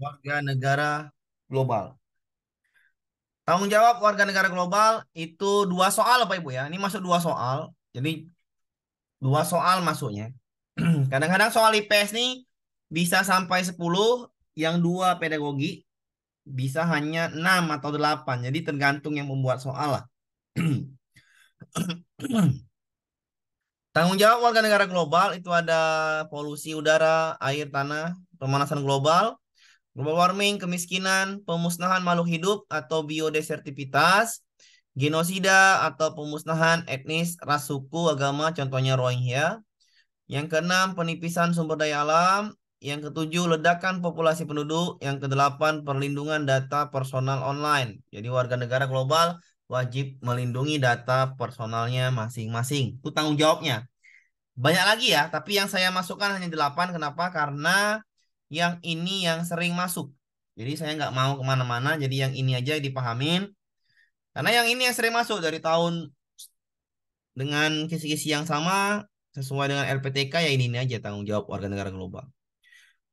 warga negara global. Tanggung jawab warga negara global itu dua soal Pak Ibu ya. Ini masuk dua soal. Jadi dua soal masuknya. Kadang-kadang soal IPS nih bisa sampai 10, yang dua pedagogi bisa hanya 6 atau 8. Jadi tergantung yang membuat soal lah. Tanggung jawab warga negara global itu ada polusi udara, air, tanah, pemanasan global, global warming, kemiskinan, pemusnahan makhluk hidup atau biodesertifitas, genosida atau pemusnahan etnis, ras, suku, agama, contohnya Rohingya. Yang keenam, penipisan sumber daya alam. Yang ketujuh, ledakan populasi penduduk. Yang kedelapan, perlindungan data personal online. Jadi warga negara global wajib melindungi data personalnya masing-masing. Itu tanggung jawabnya. Banyak lagi ya, tapi yang saya masukkan hanya delapan. Kenapa? Karena yang ini yang sering masuk. Jadi saya nggak mau kemana-mana, jadi yang ini aja dipahamin. Karena yang ini yang sering masuk dari tahun dengan kisi-kisi yang sama sesuai dengan LPTK ya ini, ini aja tanggung jawab warga negara global.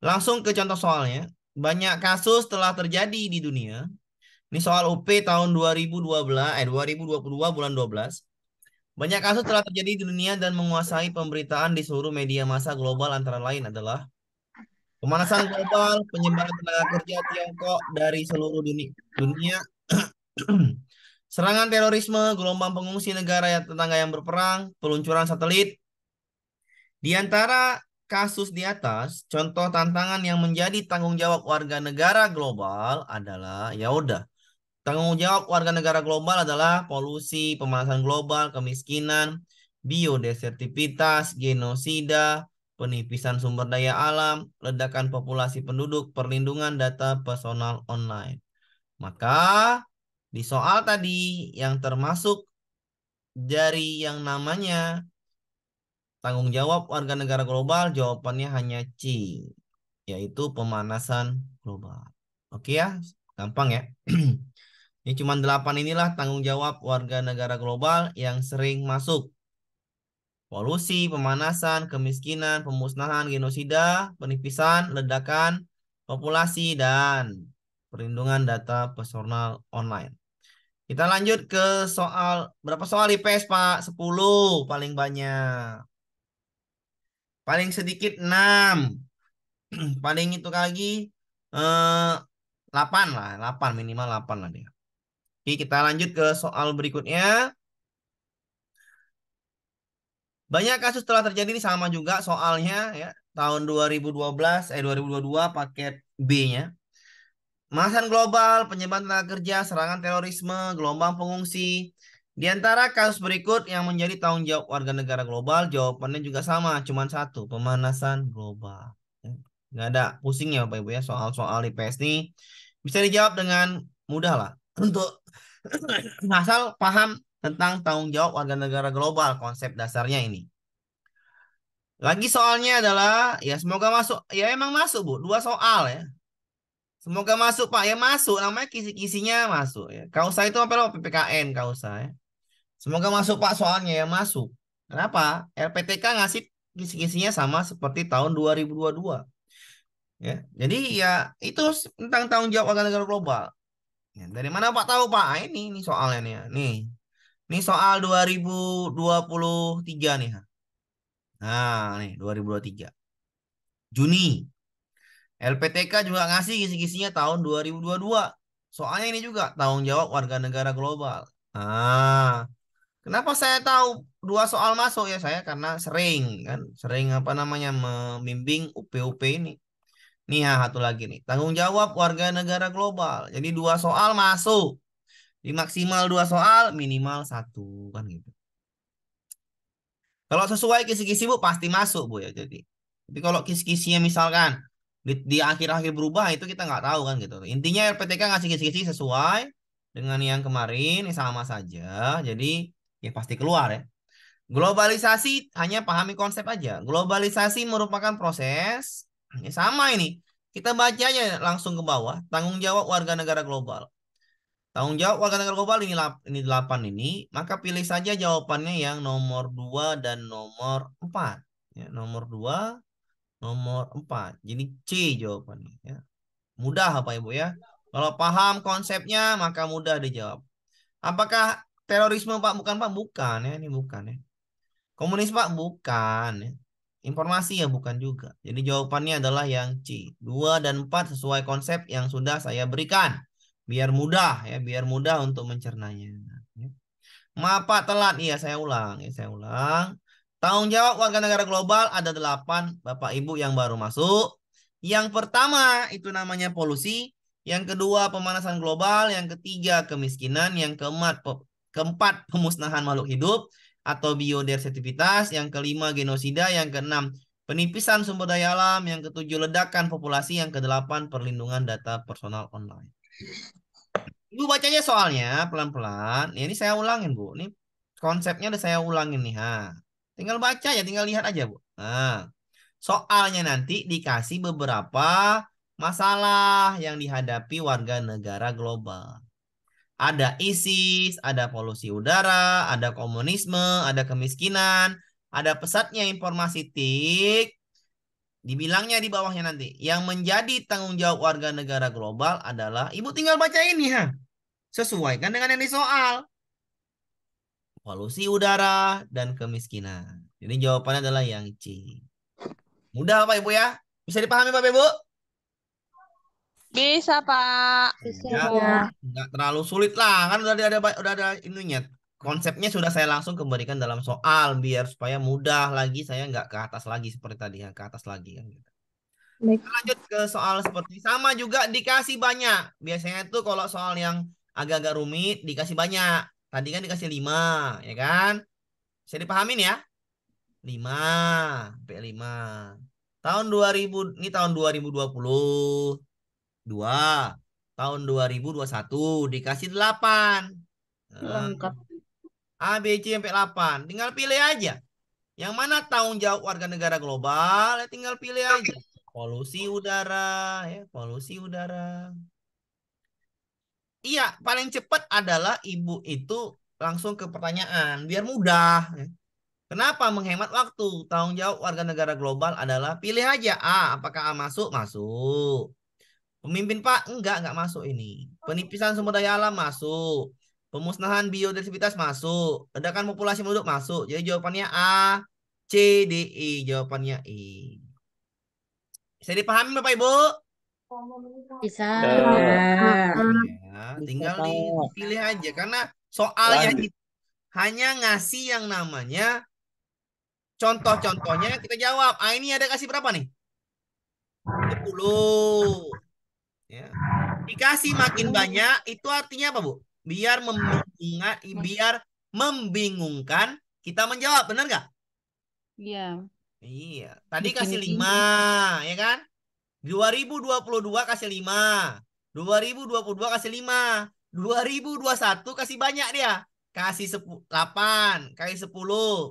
Langsung ke contoh soalnya. Banyak kasus telah terjadi di dunia. Ini soal UP tahun 2012 eh 2022 bulan 12. Banyak kasus telah terjadi di dunia dan menguasai pemberitaan di seluruh media massa global antara lain adalah Pemanasan global, penyebaran tenaga kerja Tiongkok dari seluruh dunia, dunia. serangan terorisme, gelombang pengungsi negara yang tetangga yang berperang, peluncuran satelit. Di antara kasus di atas, contoh tantangan yang menjadi tanggung jawab warga negara global adalah ya udah. Tanggung jawab warga negara global adalah polusi, pemanasan global, kemiskinan, biodesertifitas, genosida, penipisan sumber daya alam, ledakan populasi penduduk, perlindungan data personal online. Maka di soal tadi yang termasuk dari yang namanya tanggung jawab warga negara global, jawabannya hanya C, yaitu pemanasan global. Oke ya, gampang ya. Ini cuma delapan inilah tanggung jawab warga negara global yang sering masuk polusi, pemanasan, kemiskinan, pemusnahan, genosida, penipisan, ledakan, populasi, dan perlindungan data personal online. Kita lanjut ke soal, berapa soal IPS Pak? 10 paling banyak. Paling sedikit 6. paling itu lagi eh, 8 lah, 8 minimal 8 lah dia. Oke, kita lanjut ke soal berikutnya. Banyak kasus telah terjadi ini sama juga soalnya ya tahun 2012 eh 2022 paket B-nya. Masan global, penyebaran tenaga kerja, serangan terorisme, gelombang pengungsi. Di antara kasus berikut yang menjadi tanggung jawab warga negara global, jawabannya juga sama, cuman satu, pemanasan global. Nggak ada pusingnya ya Bapak Ibu ya soal-soal IPS ini bisa dijawab dengan mudah lah untuk asal paham tentang tanggung jawab warga negara global konsep dasarnya ini. Lagi soalnya adalah ya semoga masuk ya emang masuk Bu, dua soal ya. Semoga masuk Pak, ya masuk namanya kisi-kisinya masuk ya. kau saya itu apa lo PPKN kau saya Semoga masuk Pak soalnya ya masuk. Kenapa? LPTK ngasih kisi-kisinya sama seperti tahun 2022. Ya, jadi ya itu tentang tanggung jawab warga negara global. Ya, dari mana Pak tahu Pak? Ah, ini ini soalnya nih. Ya. Nih, ini soal 2023 nih. Nah, nih 2023. Juni. LPTK juga ngasih kisi-kisinya tahun 2022. Soalnya ini juga tanggung jawab warga negara global. Ah. Kenapa saya tahu dua soal masuk ya saya karena sering kan sering apa namanya membimbing UPUP ini. Nih ya satu lagi nih tanggung jawab warga negara global. Jadi dua soal masuk di maksimal dua soal, minimal satu kan gitu. Kalau sesuai kisi-kisi bu pasti masuk bu ya. Jadi, tapi kalau kisi-kisinya misalkan di, akhir-akhir berubah itu kita nggak tahu kan gitu. Intinya RPTK ngasih kisi-kisi sesuai dengan yang kemarin sama saja. Jadi ya pasti keluar ya. Globalisasi hanya pahami konsep aja. Globalisasi merupakan proses ya sama ini. Kita baca aja langsung ke bawah. Tanggung jawab warga negara global. Tanggung jawab warga negara global ini, ini 8 ini, maka pilih saja jawabannya yang nomor 2 dan nomor 4. Ya, nomor 2, nomor 4. Jadi C jawabannya. Ya. Mudah apa Ibu ya? Kalau paham konsepnya maka mudah dijawab. Apakah terorisme Pak? Bukan Pak? Bukan ya, ini bukan ya. Komunis Pak? Bukan ya. Informasi ya bukan juga. Jadi jawabannya adalah yang C. 2 dan 4 sesuai konsep yang sudah saya berikan biar mudah ya biar mudah untuk mencernanya ya. Mapa telat, iya saya ulang, ya saya ulang. Tanggung jawab warga negara global ada delapan bapak ibu yang baru masuk. Yang pertama itu namanya polusi, yang kedua pemanasan global, yang ketiga kemiskinan, yang keempat keempat pemusnahan makhluk hidup atau biodiversitas, yang kelima genosida, yang keenam penipisan sumber daya alam, yang ketujuh ledakan populasi, yang kedelapan perlindungan data personal online. Ibu bacanya soalnya pelan-pelan. ini saya ulangin, Bu. Ini konsepnya udah saya ulangin nih. Ha. Tinggal baca ya, tinggal lihat aja, Bu. Nah, soalnya nanti dikasih beberapa masalah yang dihadapi warga negara global. Ada ISIS, ada polusi udara, ada komunisme, ada kemiskinan, ada pesatnya informasi TIK, dibilangnya di bawahnya nanti yang menjadi tanggung jawab warga negara global adalah ibu tinggal baca ini ya sesuaikan dengan yang di soal polusi udara dan kemiskinan jadi jawabannya adalah yang C mudah pak ibu ya bisa dipahami pak ibu bisa pak bisa ya, nggak terlalu sulit lah kan udah ada udah ada ininya konsepnya sudah saya langsung kembalikan dalam soal biar supaya mudah lagi saya nggak ke atas lagi seperti tadi ya ke atas lagi kan gitu. Baik. Lanjut ke soal seperti sama juga dikasih banyak. Biasanya tuh kalau soal yang agak-agak rumit dikasih banyak. Tadi kan dikasih 5, ya kan? Bisa dipahamin ya? 5, p 5. Tahun 2000 ini tahun 2020. 2. Tahun 2021 dikasih 8. Lengkap. Ah. A, B, C sampai 8. Tinggal pilih aja. Yang mana tanggung jawab warga negara global, ya tinggal pilih aja. Polusi udara, ya, polusi udara. Iya, paling cepat adalah ibu itu langsung ke pertanyaan, biar mudah. Ya. Kenapa menghemat waktu? Tanggung jawab warga negara global adalah pilih aja A, apakah A masuk? Masuk. Pemimpin Pak enggak enggak masuk ini. Penipisan sumber daya alam masuk. Pemusnahan biodiversitas masuk. Ledakan populasi penduduk masuk. Jadi jawabannya A, C, D, E. Jawabannya E. Bisa dipahami Bapak Ibu? Bisa. Ya, tinggal dipilih aja karena soalnya gitu, hanya ngasih yang namanya contoh-contohnya kita jawab. Ah ini ada kasih berapa nih? 10. Ya. Dikasih makin banyak itu artinya apa, Bu? biar membingungkan biar membingungkan kita menjawab benar nggak iya iya tadi Bikin kasih lima ya kan 2022 kasih lima 2022 kasih lima 2021 kasih banyak dia kasih 10, 8 kali 10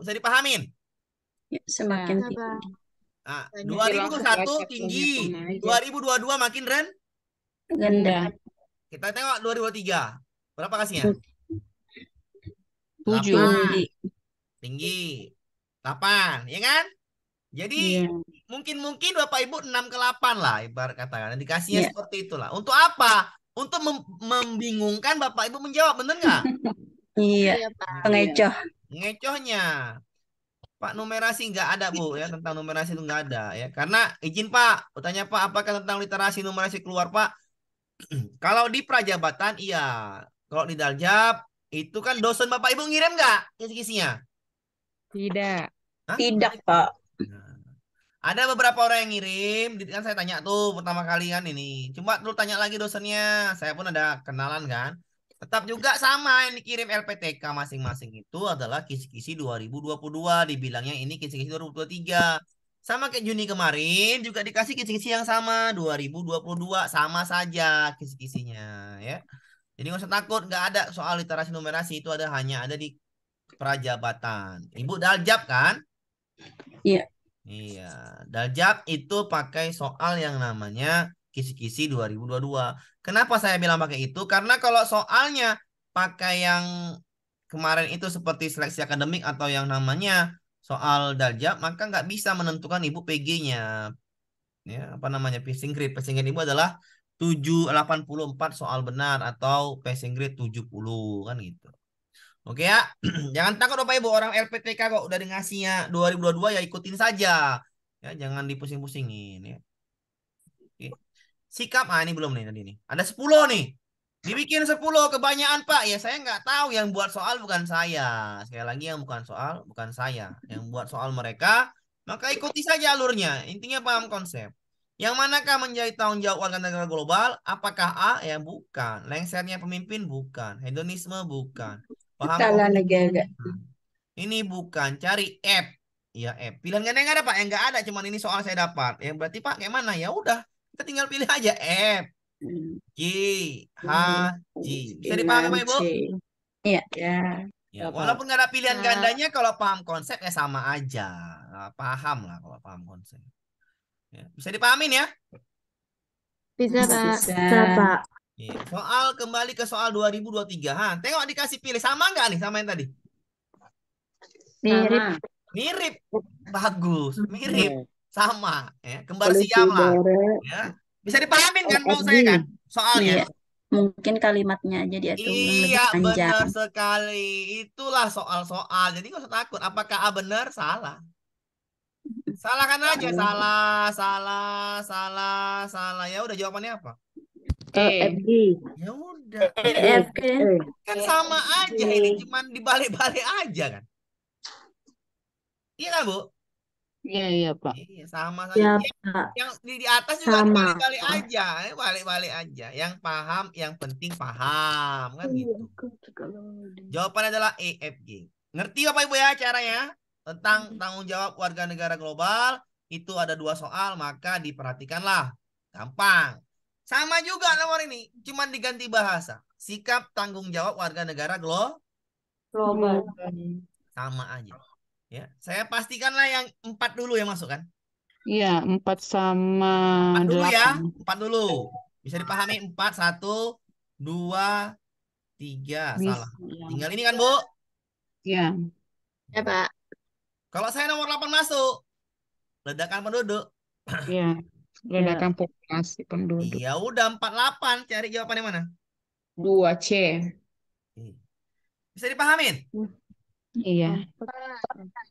bisa dipahamin ya, iya, semakin tinggi nah, 2021 tinggi 2022 makin ren rendah kita tengok 2023 Berapa kasihnya? Tujuh. Tinggi. Delapan, ya kan? Jadi iya. mungkin-mungkin yeah. Bapak Ibu 6 ke 8 lah ibarat katakan. Dikasihnya yeah. seperti itulah. Untuk apa? Untuk mem membingungkan Bapak Ibu menjawab, benar nggak? iya, iya pengecoh. Ngecohnya. Pak numerasi nggak ada Bu ya tentang numerasi itu nggak ada ya karena izin Pak tanya Pak apakah tentang literasi numerasi keluar Pak kalau di prajabatan iya kalau di daljab itu kan dosen Bapak Ibu ngirim nggak kisi-kisinya? Tidak. Hah? Tidak, Pak. Nah, ada beberapa orang yang ngirim, kan saya tanya tuh pertama kali kan ini. Cuma lu tanya lagi dosennya, saya pun ada kenalan kan. Tetap juga sama yang dikirim LPTK masing-masing itu adalah kisi-kisi 2022, dibilangnya ini kisi-kisi 2023. Sama kayak Juni kemarin juga dikasih kisi-kisi yang sama 2022 sama saja kisi-kisinya ya. Jadi nggak usah takut, nggak ada soal literasi numerasi itu ada hanya ada di prajabatan. Ibu daljab kan? Iya. Iya, daljab itu pakai soal yang namanya kisi-kisi 2022. Kenapa saya bilang pakai itu? Karena kalau soalnya pakai yang kemarin itu seperti seleksi akademik atau yang namanya soal daljab, maka nggak bisa menentukan ibu PG-nya. Ya, apa namanya? Pising grade. Pising grade ibu adalah 7 84 soal benar atau passing grade 70 kan gitu. Oke ya. jangan takut Bapak Ibu orang LPTK kok udah ngasihnya 2022 ya ikutin saja. Ya, jangan dipusing-pusingin ya. Oke. Sikap ah ini belum nih tadi nih. Ada 10 nih. Dibikin 10 kebanyakan Pak. Ya saya nggak tahu yang buat soal bukan saya. Sekali lagi yang bukan soal bukan saya. Yang buat soal mereka maka ikuti saja alurnya. Intinya paham konsep. Yang manakah menjadi tanggung jawab warga negara global? Apakah A? Ya bukan. Lengsernya pemimpin bukan. Hedonisme bukan. Paham Salah negara. Nah, ini bukan. Cari F. Ya F. Pilihan yang ada Pak. Yang nggak ada. Cuman ini soal saya dapat. Yang berarti Pak kayak mana? Ya udah. Kita tinggal pilih aja F. G. H. G. Bisa dipaham Pak Ibu? Iya. Ya. Ya, walaupun nggak ada pilihan nah. gandanya, kalau paham konsep ya sama aja. paham lah kalau paham konsep. Ya, bisa dipahamin ya? Bisa, Pak. Bisa, Pak. Iya, soal kembali ke soal 2023. Ha, tengok dikasih pilih sama nggak nih sama yang tadi? Mirip. Mirip. Bagus, mirip. Iya. Sama ya, kembar siam lah. Ya. Bisa dipahamin kan mau saya kan iya. soalnya? Iya. Mungkin kalimatnya aja dia iya, Iya, benar sekali. Itulah soal-soal. Jadi nggak usah takut apakah A benar salah. Salahkan aja, salah, salah, salah, salah. Ya udah jawabannya apa? E. Ya udah. EF eh, kan. Kan sama aja ini, cuman dibalik-balik aja kan. Iya kan, Bu? Iya, iya, Pak. Iya, sama saja. Ya, Yang di, di atas juga balik-balik aja, balik-balik aja. Yang paham, yang penting paham, kan iya, gitu. Jawabannya adalah E, F, G. Ngerti Bapak Ibu ya caranya? tentang tanggung jawab warga negara global itu ada dua soal maka diperhatikanlah gampang sama juga nomor ini cuman diganti bahasa sikap tanggung jawab warga negara glo global sama aja ya saya pastikanlah yang empat dulu yang masuk kan iya empat sama empat dulu ya empat dulu bisa dipahami empat satu dua tiga salah iya. tinggal ini kan bu Iya. ya pak kalau saya nomor 8 masuk, ledakan penduduk. Iya, ledakan ya. populasi penduduk. Ya udah 48, cari jawabannya mana? 2C. Iya. Bisa dipahamin? Iya.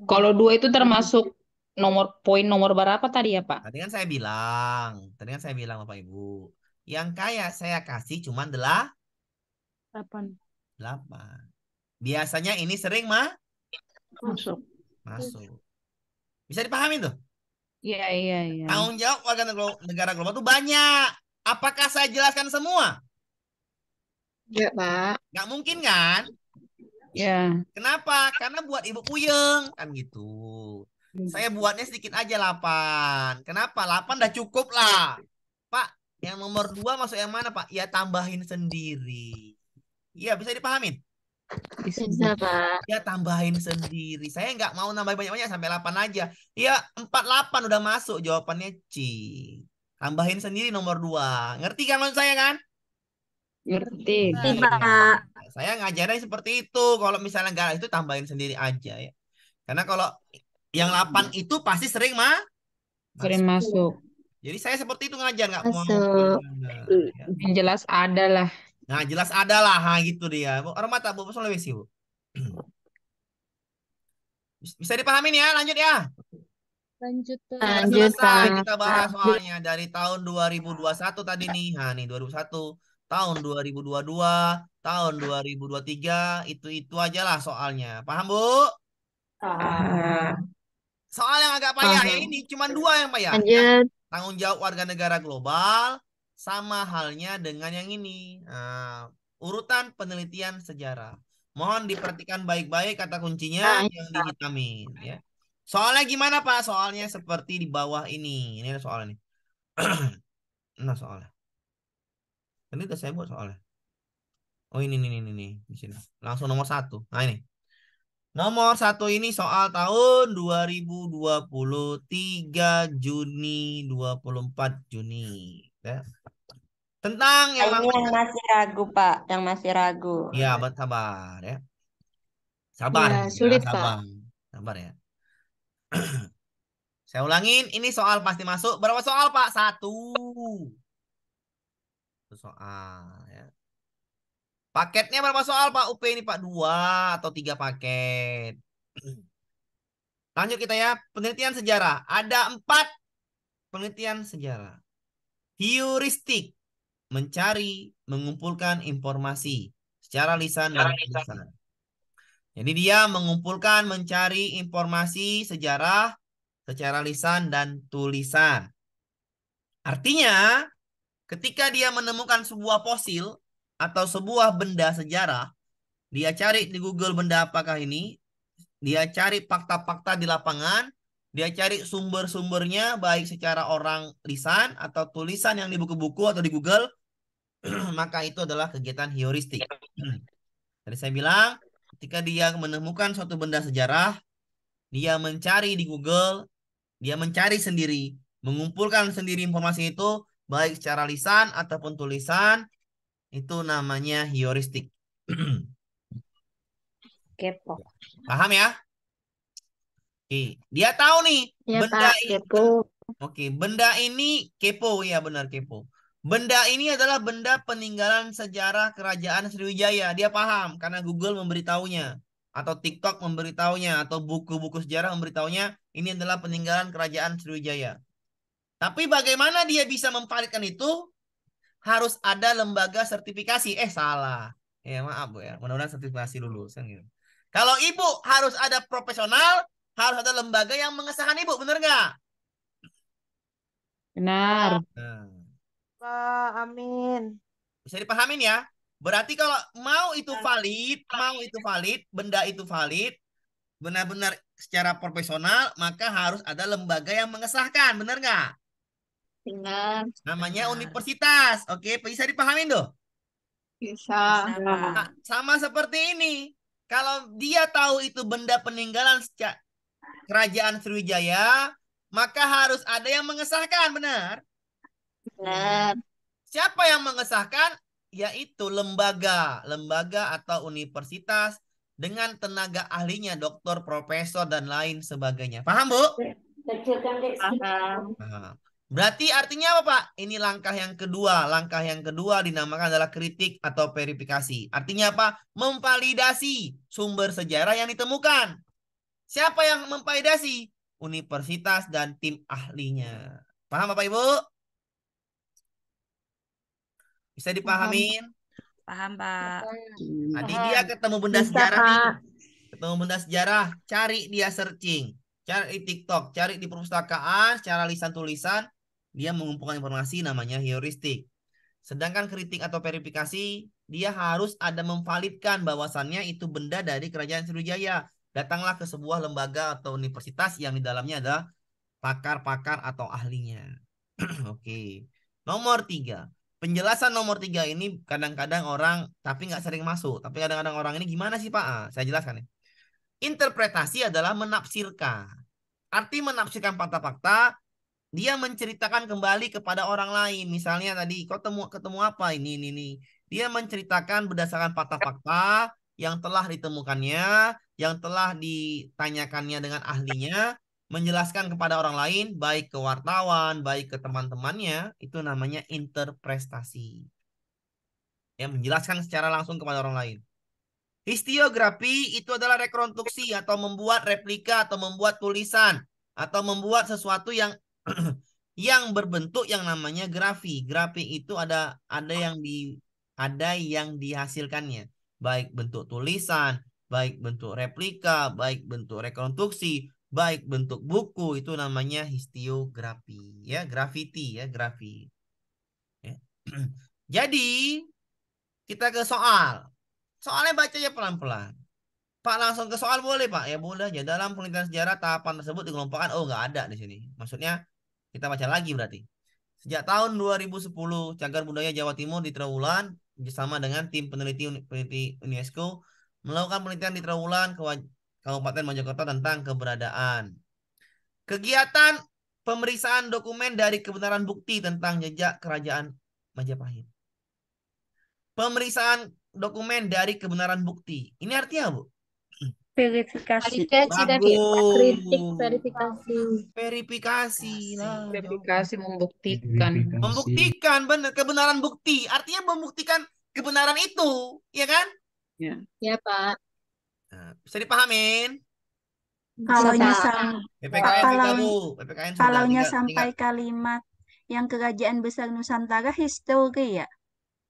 Kalau dua itu termasuk nomor poin nomor berapa tadi ya Pak? Tadi kan saya bilang, tadi kan saya bilang Bapak Ibu, yang kaya saya kasih cuma adalah 8. 8. Biasanya ini sering mah masuk masuk. Iya. Bisa dipahami tuh? Iya, iya, iya. Tanggung jawab warga negara global itu banyak. Apakah saya jelaskan semua? Iya, Pak. Nggak mungkin kan? Iya. Kenapa? Karena buat ibu puyeng kan gitu. Hmm. Saya buatnya sedikit aja 8. Kenapa? 8 udah cukup lah. Pak, yang nomor 2 masuk yang mana, Pak? Ya tambahin sendiri. Iya, bisa dipahamin? Bisa, Pak. Ya tambahin sendiri. Saya nggak mau nambah banyak-banyak sampai 8 aja. Ya 48 udah masuk jawabannya C. Tambahin sendiri nomor 2. Ngerti kan maksud saya kan? Ngerti. Nah, Saya ngajarin seperti itu. Kalau misalnya nggak itu tambahin sendiri aja ya. Karena kalau yang 8 itu pasti sering mah sering masuk. Jadi saya seperti itu ngajar nggak mau. Ya. Yang jelas ada lah. Nah, jelas ada lah ha, gitu dia. Orang mata Bu Sulawesi, Bu. Bisa dipahamin ya, lanjut ya. Lanjut. Nah, lanjut. Selesai kita bahas soalnya dari tahun 2021 tadi nih. Ha, nih satu tahun 2022, tahun 2023, itu-itu aja lah soalnya. Paham, Bu? Soal yang agak payah ya, ini cuma dua yang payah. Lanjut. Tanggung jawab warga negara global sama halnya dengan yang ini. Uh, urutan penelitian sejarah. Mohon diperhatikan baik-baik kata kuncinya ah, yang dihitamin ya. Soalnya gimana Pak? Soalnya seperti di bawah ini. Ini soalnya nih. nah soalnya. Ini udah saya buat soalnya. Oh ini ini ini ini di sini. Langsung nomor satu. Nah ini. Nomor satu ini soal tahun 2023 Juni 24 Juni ya. Tentang yang, yang masih ragu, Pak, yang masih ragu. Iya, sabar ya. Sabar. Iya, ya, sulit, ya, sabar. Pak. Sabar ya. Saya ulangin, ini soal pasti masuk. Berapa soal, Pak? Satu. Satu soal ya. Paketnya berapa soal, Pak? UP ini, Pak? Dua atau tiga paket. Lanjut kita ya. Penelitian sejarah. Ada empat penelitian sejarah. Heuristik mencari, mengumpulkan informasi secara lisan dan tulisan. Jadi dia mengumpulkan, mencari informasi sejarah secara lisan dan tulisan. Artinya, ketika dia menemukan sebuah fosil atau sebuah benda sejarah, dia cari di Google benda apakah ini, dia cari fakta-fakta di lapangan, dia cari sumber-sumbernya baik secara orang lisan atau tulisan yang di buku-buku atau di Google, maka itu adalah kegiatan heuristik. Tadi saya bilang, ketika dia menemukan suatu benda sejarah, dia mencari di Google, dia mencari sendiri, mengumpulkan sendiri informasi itu baik secara lisan ataupun tulisan, itu namanya heuristik. Kepo. Paham ya? Oke, dia tahu nih ya, benda itu. ini. Oke, Oke, benda ini kepo ya benar kepo. Benda ini adalah benda peninggalan sejarah kerajaan Sriwijaya. Dia paham karena Google memberitahunya atau TikTok memberitahunya atau buku-buku sejarah memberitahunya ini adalah peninggalan kerajaan Sriwijaya. Tapi bagaimana dia bisa memvalidkan itu? Harus ada lembaga sertifikasi. Eh salah. Ya maaf Bu ya. mudah sertifikasi lulus kan gitu. Kalau ibu harus ada profesional harus ada lembaga yang mengesahkan ibu, benar nggak? Benar. Pak nah. amin. Bisa dipahamin ya? Berarti kalau mau itu iya. valid, mau itu valid, benda itu valid, benar-benar secara profesional, maka harus ada lembaga yang mengesahkan, benar nggak? Benar. Namanya benar. universitas, oke? Bisa dipahamin doh? Bisa. Nah, sama seperti ini. Kalau dia tahu itu benda peninggalan kerajaan Sriwijaya, maka harus ada yang mengesahkan, benar? Benar. Siapa yang mengesahkan? Yaitu lembaga, lembaga atau universitas dengan tenaga ahlinya, dokter, profesor, dan lain sebagainya. Paham, Bu? Paham. Nah, berarti artinya apa, Pak? Ini langkah yang kedua. Langkah yang kedua dinamakan adalah kritik atau verifikasi. Artinya apa? Memvalidasi sumber sejarah yang ditemukan. Siapa yang memvalidasi? Universitas dan tim ahlinya. Paham Bapak Ibu? Bisa dipahamin? Paham, Pak. Tadi dia ketemu benda Bisa, sejarah Pak. Ketemu benda sejarah, cari dia searching. Cari di TikTok, cari di perpustakaan, cara lisan-tulisan. Dia mengumpulkan informasi namanya heuristik. Sedangkan kritik atau verifikasi, dia harus ada memvalidkan bahwasannya itu benda dari kerajaan Sriwijaya datanglah ke sebuah lembaga atau universitas yang di dalamnya ada pakar-pakar atau ahlinya. Oke. Okay. Nomor tiga. Penjelasan nomor tiga ini kadang-kadang orang tapi nggak sering masuk. Tapi kadang-kadang orang ini gimana sih Pak? Ah, saya jelaskan ya. Interpretasi adalah menafsirkan. Arti menafsirkan fakta-fakta, dia menceritakan kembali kepada orang lain. Misalnya tadi kau temu ketemu apa ini ini ini. Dia menceritakan berdasarkan fakta-fakta yang telah ditemukannya, yang telah ditanyakannya dengan ahlinya, menjelaskan kepada orang lain, baik ke wartawan, baik ke teman-temannya, itu namanya interpretasi. Ya, menjelaskan secara langsung kepada orang lain. Histiografi itu adalah rekonstruksi atau membuat replika atau membuat tulisan atau membuat sesuatu yang yang berbentuk yang namanya grafi. Grafi itu ada ada yang di ada yang dihasilkannya baik bentuk tulisan, baik bentuk replika, baik bentuk rekonstruksi, baik bentuk buku itu namanya histiografi ya, graffiti, ya, grafi. Ya. Jadi kita ke soal. Soalnya bacanya pelan-pelan. Pak langsung ke soal boleh Pak? Ya boleh aja. Dalam penelitian sejarah tahapan tersebut dikelompokkan. Oh nggak ada di sini. Maksudnya kita baca lagi berarti. Sejak tahun 2010, cagar budaya Jawa Timur di Trawulan bersama dengan tim peneliti peneliti UNESCO melakukan penelitian di Trawulan Kabupaten Mojokerto tentang keberadaan kegiatan pemeriksaan dokumen dari kebenaran bukti tentang jejak kerajaan Majapahit. Pemeriksaan dokumen dari kebenaran bukti. Ini artinya, Bu? verifikasi. Verifikasi tadi. Kritik verifikasi. Verifikasi. Nah, verifikasi membuktikan. Verifikasi. Membuktikan benar kebenaran bukti. Artinya membuktikan kebenaran itu, ya kan? Ya. Ya, Pak. Nah, bisa dipahamin? Kalau sam kalau, nya sampai kalimat yang kerajaan besar Nusantara histori ya.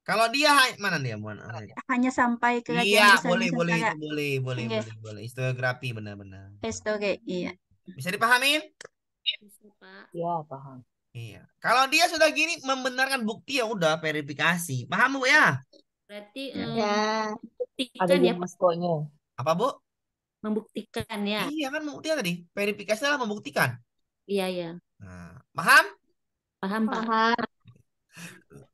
Kalau dia mana dia mana? Hanya sampai ke Iya, boleh boleh boleh boleh boleh okay. boleh boleh historiografi benar-benar. Histori, iya. Bisa dipahamin? Bisa, Pak. Iya, paham. Iya. Kalau dia sudah gini membenarkan bukti ya udah verifikasi. Paham Bu ya? Berarti iya. eh, ya. Um, ya. ada ya Apa Bu? Membuktikan ya. Iya kan membuktikan tadi. Verifikasi adalah membuktikan. Iya, iya. Nah, paham? Paham, paham. paham.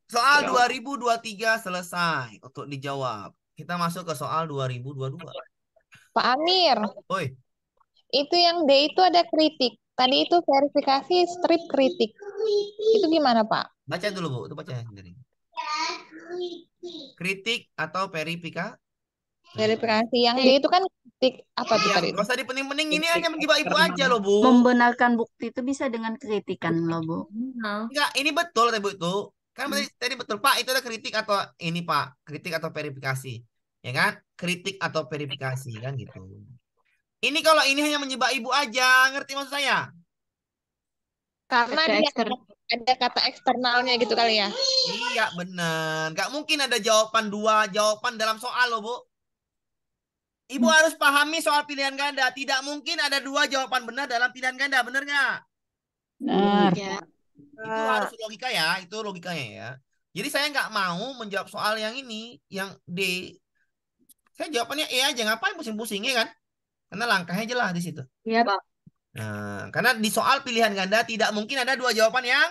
Soal ya. dua 2023 selesai untuk dijawab. Kita masuk ke soal 2022. Pak Amir. Oi. Itu yang D itu ada kritik. Tadi itu verifikasi strip kritik. Itu gimana, Pak? Baca dulu, Bu. Itu baca sendiri. Kritik atau verifika? Verifikasi. Yang D itu kan kritik apa tuh tadi? Gak usah dipening-pening ini hanya menggibah ibu aja loh, Bu. Membenarkan bukti itu bisa dengan kritikan loh, Bu. Enggak, iya. ini betul Bu itu. Kan tadi, hmm. tadi betul Pak, itu ada kritik atau ini Pak, kritik atau verifikasi. Ya kan? Kritik atau verifikasi kan gitu. Ini kalau ini hanya menyebab ibu aja, ngerti maksud saya? Karena ada, ada, ada kata eksternalnya gitu kali ya. Iya, benar. nggak mungkin ada jawaban dua jawaban dalam soal loh, Bu. Ibu hmm. harus pahami soal pilihan ganda. Tidak mungkin ada dua jawaban benar dalam pilihan ganda, benar nggak? Benar. Ya itu ah. harus logika ya itu logikanya ya jadi saya nggak mau menjawab soal yang ini yang D saya jawabannya E aja ngapain pusing-pusing ya kan karena langkahnya jelas di situ iya pak nah karena di soal pilihan ganda tidak mungkin ada dua jawaban yang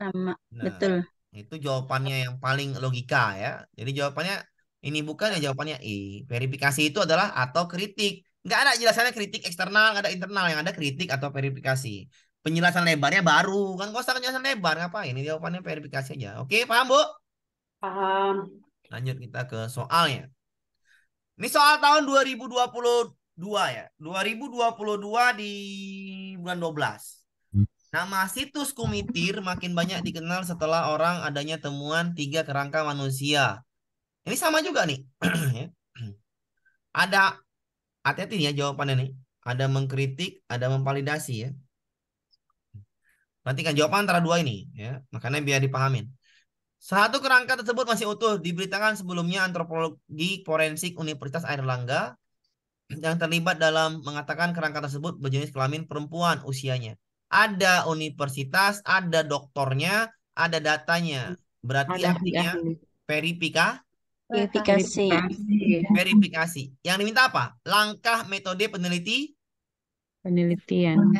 sama nah, betul itu jawabannya yang paling logika ya jadi jawabannya ini bukan ya jawabannya E verifikasi itu adalah atau kritik nggak ada jelasannya kritik eksternal nggak ada internal yang ada kritik atau verifikasi penjelasan lebarnya baru kan kau usah penjelasan lebar ngapain ini jawabannya verifikasi aja oke paham bu paham lanjut kita ke soalnya ini soal tahun 2022 ya 2022 di bulan 12 hmm. Nama situs Kumitir makin banyak dikenal setelah orang adanya temuan tiga kerangka manusia. Ini sama juga nih. Ya. ada hati-hati ya jawabannya nih. Ada mengkritik, ada memvalidasi ya. Perhatikan jawaban antara dua ini, ya. Makanya biar dipahamin. Satu kerangka tersebut masih utuh diberitakan sebelumnya antropologi forensik Universitas Airlangga yang terlibat dalam mengatakan kerangka tersebut berjenis kelamin perempuan usianya. Ada universitas, ada doktornya, ada datanya. Berarti ada artinya verifika verifikasi. Verifikasi. Yang diminta apa? Langkah metode peneliti penelitian.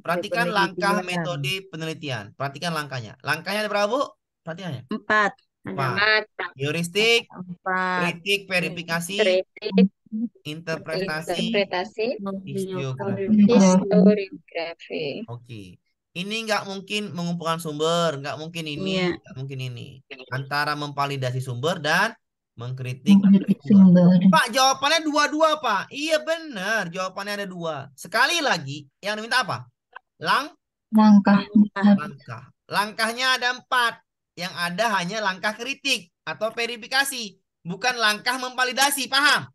Perhatikan penelitian. langkah metode penelitian. Perhatikan langkahnya. Langkahnya ada berapa, Bu? Perhatikan ya. Empat. Empat. Empat. Heuristik, Empat. kritik, verifikasi, kritik, interpretasi, interpretasi historiografi. Oke. Okay. Ini nggak mungkin mengumpulkan sumber, nggak mungkin ini, iya. nggak yeah. mungkin ini. Antara memvalidasi sumber dan Mengkritik. Mengkritik Pak, jawabannya dua-dua, Pak. Iya benar, jawabannya ada dua. Sekali lagi, yang diminta apa? Lang? Langkah. Langkah. Langkahnya ada empat. Yang ada hanya langkah kritik atau verifikasi. Bukan langkah memvalidasi, paham?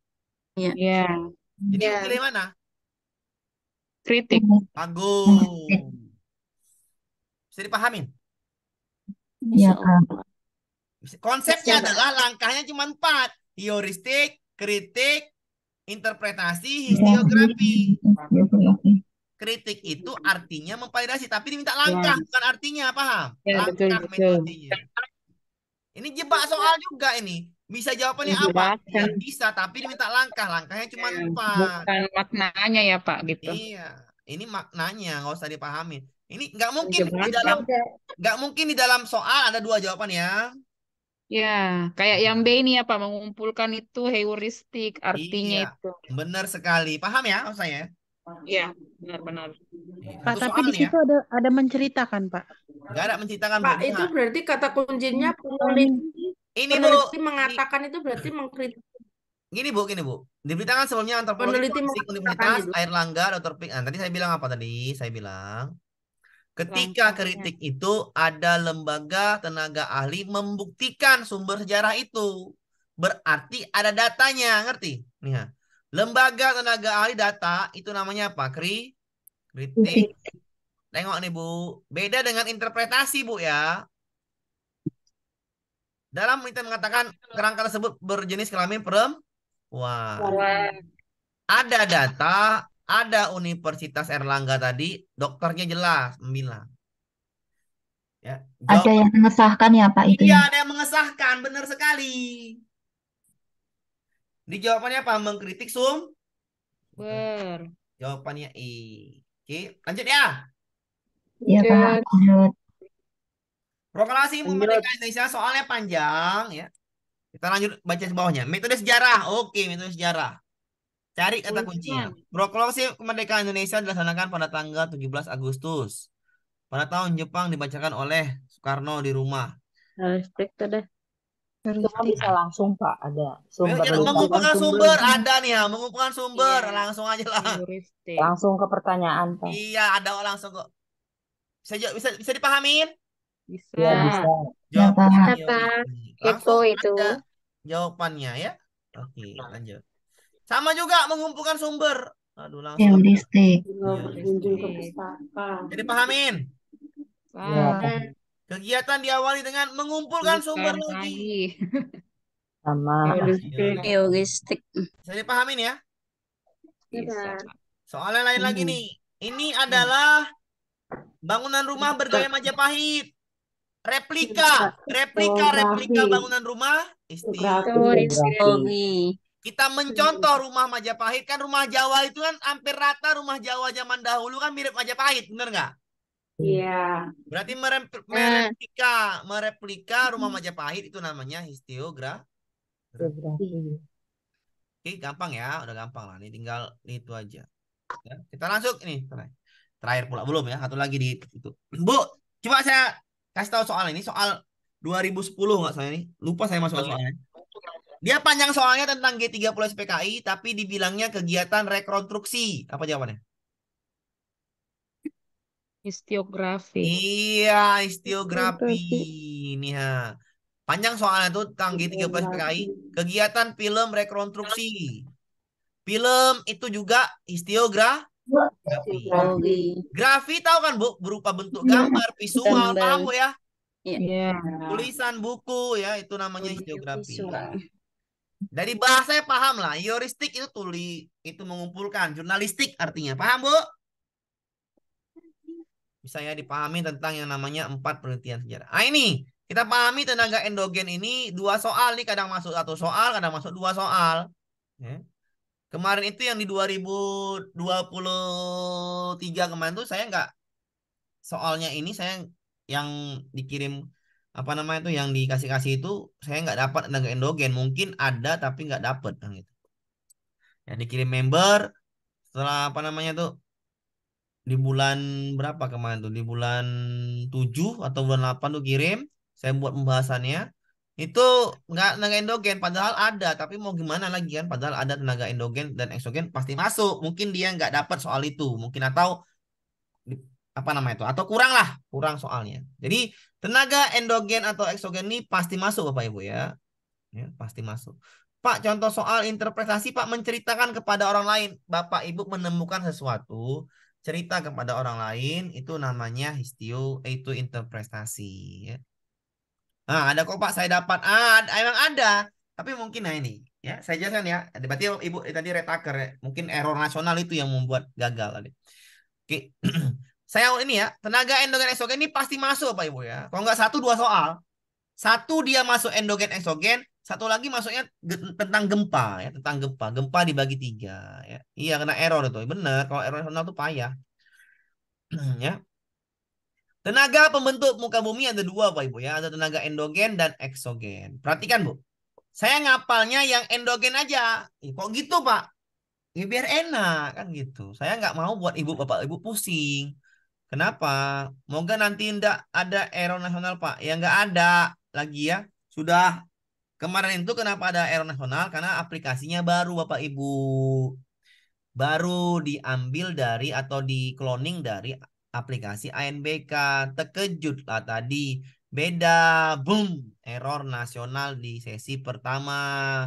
Iya. Yeah. Jadi yeah. Iya. dari mana? Kritik. Agung. Bisa dipahamin? Iya, Konsepnya adalah langkahnya cuma empat. Heuristik, kritik, interpretasi, iya. historiografi. Kritik itu artinya memvalidasi, tapi diminta iya. langkah, bukan artinya, paham? Iya, langkah betul, metodenya. Ini jebak soal juga ini. Bisa jawabannya Jebakan. apa? Ya, bisa, tapi diminta langkah. Langkahnya cuma empat. Bukan maknanya ya, Pak, gitu. Iya. Ini maknanya, nggak usah dipahami. Ini nggak mungkin di dalam nggak mungkin di dalam soal ada dua jawaban ya. Ya, kayak yang B ini apa mengumpulkan itu heuristik artinya Iya, itu. benar sekali. Paham ya maksud saya? Ya? Iya, benar-benar. Iya. Pak, satu tapi di ya. situ ada ada menceritakan, Pak. Gak ada menceritakan Pak, itu berarti kata kuncinya hmm. peneliti. Ini Bu, peneliti mengatakan itu berarti mengkritik. gini Bu, gini Bu. Diberitakan sebelumnya antropologi Peneliti Politik mengatakan Universitas air langga, Dr. Pink. Nah, tadi saya bilang apa tadi? Saya bilang Ketika iya. kritik itu ada lembaga tenaga ahli membuktikan sumber sejarah itu. Berarti ada datanya, ngerti? Nih, ya, lembaga tenaga ahli data itu namanya apa? Kri kritik. Tengok nih Bu, beda dengan interpretasi Bu ya. Dalam kita mengatakan kerangka tersebut berjenis kelamin perempuan. Ada data, ada Universitas Erlangga tadi, dokternya jelas bilang. Ya, ada yang mengesahkan ya Pak itu. Iya, ya? ada yang mengesahkan, benar sekali. Di jawabannya apa? Mengkritik sum? Ber. Jawabannya I. Oke, lanjut ya. Iya Pak, lanjut. Proklamasi Merdeka Indonesia soalnya panjang ya. Kita lanjut baca di bawahnya. Metode sejarah. Oke, metode sejarah. Cari kata kuncinya. Proklamasi kemerdekaan Indonesia dilaksanakan pada tanggal 17 Agustus. Pada tahun Jepang dibacakan oleh Soekarno di rumah. Respek tuh deh. Kan bisa langsung Pak ada sumber. Ya, mengumpulkan sumber, sumber ada nih ya, mengumpulkan sumber iya. langsung aja lah. Juristik. Langsung ke pertanyaan Pak. Iya, ada langsung kok. Bisa bisa bisa dipahamin? Bisa. Ya, bisa. Iya, jawabannya. Kepo iya, itu. jawabannya ya. Oke, nah. lanjut. Sama juga mengumpulkan sumber. Aduh langsung. Heuristik. Iya, iya, Jadi pahamin. Wow. Iya. Kegiatan diawali dengan mengumpulkan sumber lagi. Sama. Heuristik. Jadi pahamin ya? Bisa. Soalnya lain hmm. lagi nih. Ini adalah bangunan rumah bergaya Majapahit. Replika, replika, replika bangunan rumah. Istilah. Kita mencontoh rumah Majapahit kan rumah Jawa itu kan hampir rata rumah Jawa zaman dahulu kan mirip Majapahit, bener nggak? Iya. Yeah. Berarti eh. mereplika mereplika rumah Majapahit itu namanya Histiogra. Oke, gampang ya, udah gampang lah. Ini tinggal itu aja. Ya, kita langsung ini terakhir. terakhir pula belum ya, satu lagi di itu. Bu, coba saya kasih tahu soal ini, soal 2010 nggak saya ini. Lupa saya masuk soalnya. Dia panjang soalnya tentang G30 SPKI, tapi dibilangnya kegiatan rekonstruksi. Apa jawabannya? Istiografi. Iya, istiografi. Ini ha. Panjang soalnya tuh tentang G30 SPKI. Kegiatan film rekonstruksi. Film itu juga istiografi. Grafi. tahu kan Bu, berupa bentuk gambar, visual, tahu ya? Iya. Yeah. Tulisan buku ya, itu namanya istiografi. Dari bahasa paham lah. Heuristik itu tuli itu mengumpulkan. Jurnalistik artinya. Paham, Bu? Misalnya dipahami tentang yang namanya empat penelitian sejarah. Nah, ini, kita pahami tenaga endogen ini dua soal nih kadang masuk satu soal, kadang masuk dua soal. Ya. Kemarin itu yang di 2023 kemarin tuh saya nggak soalnya ini saya yang dikirim apa namanya itu yang dikasih kasih itu saya nggak dapat tenaga endogen mungkin ada tapi nggak dapat nah, gitu. yang gitu ya dikirim member setelah apa namanya itu di bulan berapa kemarin tuh di bulan 7 atau bulan 8 tuh kirim saya buat pembahasannya itu nggak tenaga endogen padahal ada tapi mau gimana lagi kan padahal ada tenaga endogen dan eksogen pasti masuk mungkin dia nggak dapat soal itu mungkin atau apa namanya itu atau kurang lah kurang soalnya jadi Tenaga endogen atau eksogen ini pasti masuk Bapak Ibu ya. ya pasti masuk. Pak, contoh soal interpretasi Pak menceritakan kepada orang lain. Bapak Ibu menemukan sesuatu, cerita kepada orang lain itu namanya histio itu interpretasi ya. Nah, ada kok Pak saya dapat. Ah, emang ada. Tapi mungkin nah ini ya, saya jelaskan ya. Berarti Ibu tadi retaker ya. Mungkin error nasional itu yang membuat gagal Oke. Saya ini ya, tenaga endogen eksogen ini pasti masuk Pak Ibu ya. Kalau nggak satu dua soal. Satu dia masuk endogen eksogen, satu lagi masuknya tentang gempa ya, tentang gempa. Gempa dibagi tiga ya. Iya kena error itu. Ya. Benar, kalau error nasional tuh payah. ya. Tenaga pembentuk muka bumi ada dua Pak Ibu ya, ada tenaga endogen dan eksogen. Perhatikan Bu. Saya ngapalnya yang endogen aja. Kok gitu Pak? ya biar enak kan gitu. Saya nggak mau buat ibu bapak ibu pusing. Kenapa? Moga nanti tidak ada error Nasional Pak. Ya nggak ada lagi ya. Sudah kemarin itu kenapa ada error Nasional? Karena aplikasinya baru Bapak Ibu. Baru diambil dari atau di cloning dari aplikasi ANBK. Terkejut lah tadi. Beda, boom, error nasional di sesi pertama.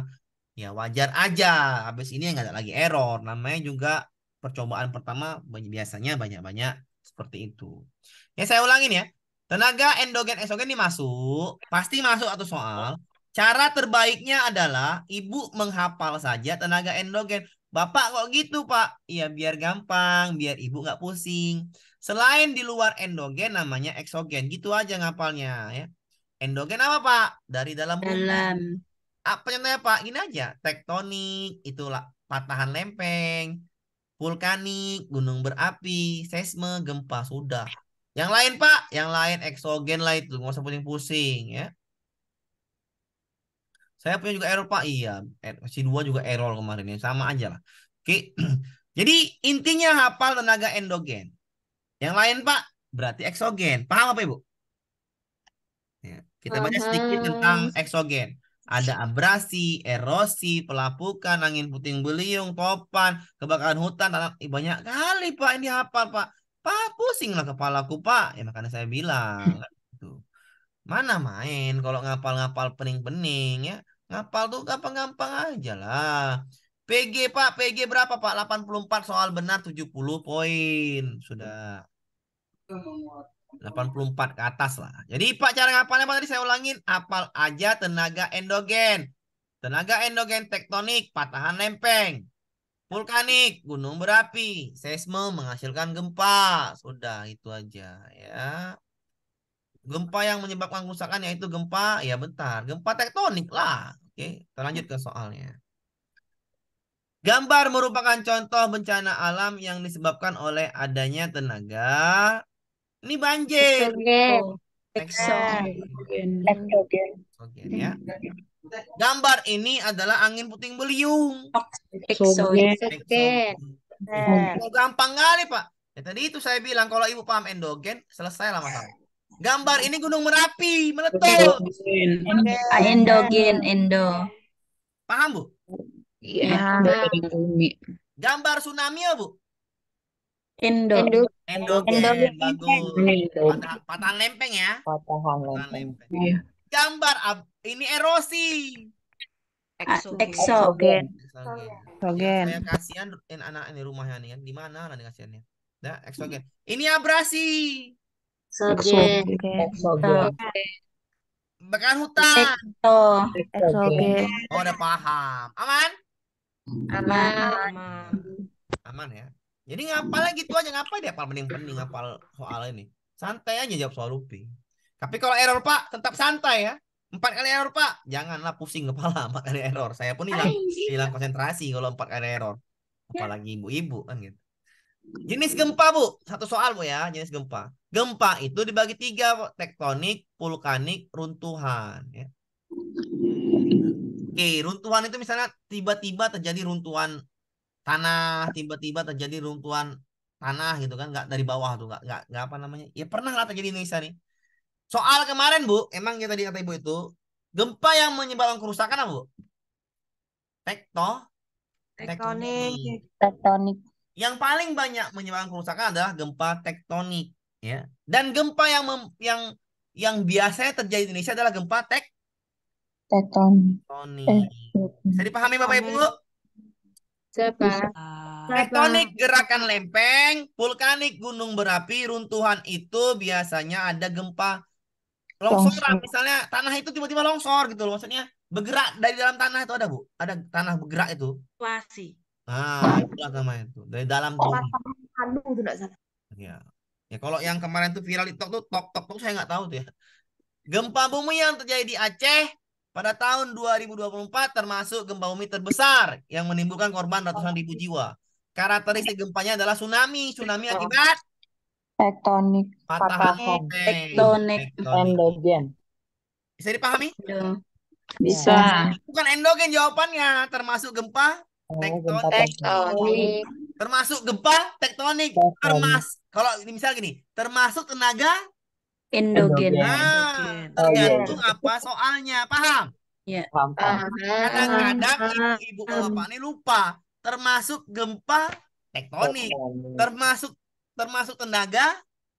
Ya wajar aja. Habis ini nggak ada lagi error. Namanya juga percobaan pertama biasanya banyak-banyak seperti itu. Ya saya ulangin ya. Tenaga endogen eksogen masuk, pasti masuk atau soal. Cara terbaiknya adalah ibu menghafal saja tenaga endogen. Bapak kok gitu pak? Iya biar gampang, biar ibu nggak pusing. Selain di luar endogen namanya eksogen. Gitu aja ngapalnya ya. Endogen apa pak? Dari dalam Dalam. Apa contohnya pak? Ini aja, tektonik, itulah patahan lempeng, vulkanik, gunung berapi, seisme, gempa, sudah. Yang lain Pak, yang lain eksogen lah itu, nggak usah pusing-pusing ya. Saya punya juga error Pak, iya. Er, si dua juga error kemarin ya, sama aja lah. Oke, jadi intinya hafal tenaga endogen. Yang lain Pak, berarti eksogen. Paham apa Ibu? Ya. Kita baca sedikit tentang eksogen. Ada abrasi, erosi, pelapukan, angin puting beliung, topan, kebakaran hutan, tanah, banyak kali Pak ini apa Pak? Pak pusinglah kepalaku Pak. Ya makanya saya bilang kan gitu. Mana main kalau ngapal-ngapal pening-pening ya. Ngapal tuh gampang-gampang aja lah. PG Pak, PG berapa Pak? 84 soal benar 70 poin. Sudah. 84 ke atas lah. Jadi Pak cara ngapalnya Pak tadi saya ulangin. Apal aja tenaga endogen. Tenaga endogen tektonik, patahan lempeng. Vulkanik, gunung berapi. Seisme menghasilkan gempa. Sudah itu aja ya. Gempa yang menyebabkan kerusakan yaitu gempa, ya bentar. Gempa tektonik lah. Oke, kita lanjut ke soalnya. Gambar merupakan contoh bencana alam yang disebabkan oleh adanya tenaga ini banjir. Eksogen. Eksogen. Eksogen ya. Gambar ini adalah angin puting beliung. Eksogen. Gampang kali Pak. Ya, tadi itu saya bilang kalau ibu paham endogen, selesai lah masalah. Gambar ini Gunung Merapi meletus. Ah, endogen, endo. Paham Bu? Iya. Gambar tsunami ya Bu? Endo. Endo. Endogen. Endogen. Bagus. Patahan, patahan lempeng ya. Patahan lempeng. Patahan lempeng. Iya. Gambar ini erosi. Exogen. Exogen. Exogen. Saya kasihan anak ini rumahnya nih kan. Di mana anak kasihannya? Nah, exogen. Ini abrasi. Exogen. Exogen. Bukan hutan. Exogen. Oh, udah paham. Aman? Aman. Aman, Aman ya. Jadi ngapal lagi tuh aja ngapain dia apal pening-pening ngapal soal ini. Santai aja jawab soal looping. Tapi kalau error Pak tetap santai ya. Empat kali error Pak, janganlah pusing kepala empat kali error. Saya pun hilang hilang konsentrasi kalau empat kali error. Apalagi ibu-ibu kan gitu. Jenis gempa bu, satu soal bu ya, jenis gempa. Gempa itu dibagi tiga, tektonik, vulkanik, runtuhan. Ya. Oke, runtuhan itu misalnya tiba-tiba terjadi runtuhan tanah tiba-tiba terjadi runtuhan tanah gitu kan nggak dari bawah tuh nggak nggak apa namanya ya pernah lah terjadi Indonesia nih soal kemarin bu emang yang tadi kata ibu itu gempa yang menyebabkan kerusakan apa bu tekto tektonik tektonik yang paling banyak menyebabkan kerusakan adalah gempa tektonik ya dan gempa yang mem, yang yang biasanya terjadi di Indonesia adalah gempa tek tektonik. Tektonik. Bisa dipahami Bapak Ibu? Siapa? Tektonik gerakan lempeng, vulkanik gunung berapi, runtuhan itu biasanya ada gempa longsoran. Longsor. Misalnya tanah itu tiba-tiba longsor gitu loh. Maksudnya bergerak dari dalam tanah itu ada bu? Ada tanah bergerak itu? Wasi. Ah, itu agama itu. Dari dalam tanah. Ya. Ya kalau yang kemarin tuh viral di TikTok tuh tok tok tok saya nggak tahu tuh ya. Gempa bumi yang terjadi di Aceh pada tahun 2024 termasuk gempa bumi terbesar yang menimbulkan korban ratusan ribu jiwa. Karakteristik gempanya adalah tsunami. Tsunami akibat tektonik, patah tektonik, endogen. Bisa dipahami? Iya. Bisa. Iya. Bukan endogen jawabannya, termasuk gempa oh, tektonik. Termasuk gempa tektonik. Termas kalau misal gini, termasuk tenaga endogen. Nah, ah, iya, tergantung iya. apa soalnya, paham? Ya. Paham. Kadang-kadang ah, ibu ah. bapak ini lupa, termasuk gempa tektonik, termasuk termasuk tenaga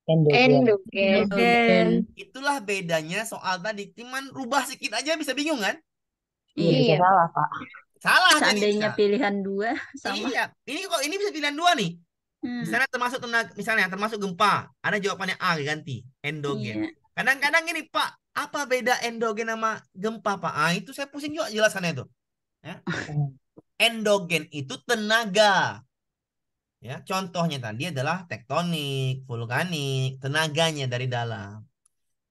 endogen. endogen. Itulah bedanya soal tadi. Cuman rubah sedikit aja bisa bingung kan? Iya, iya salah, Pak. Salah Seandainya pilihan dua Iya, ini kok ini bisa pilihan dua nih. Hmm. Misalnya termasuk tenaga, misalnya termasuk gempa, ada jawabannya A ganti endogen. kadang iya. Kadang-kadang ini Pak, apa beda endogen sama gempa Pak? Ah itu saya pusing juga jelasannya itu. Ya. Endogen itu tenaga. Ya, contohnya tadi adalah tektonik, vulkanik, tenaganya dari dalam.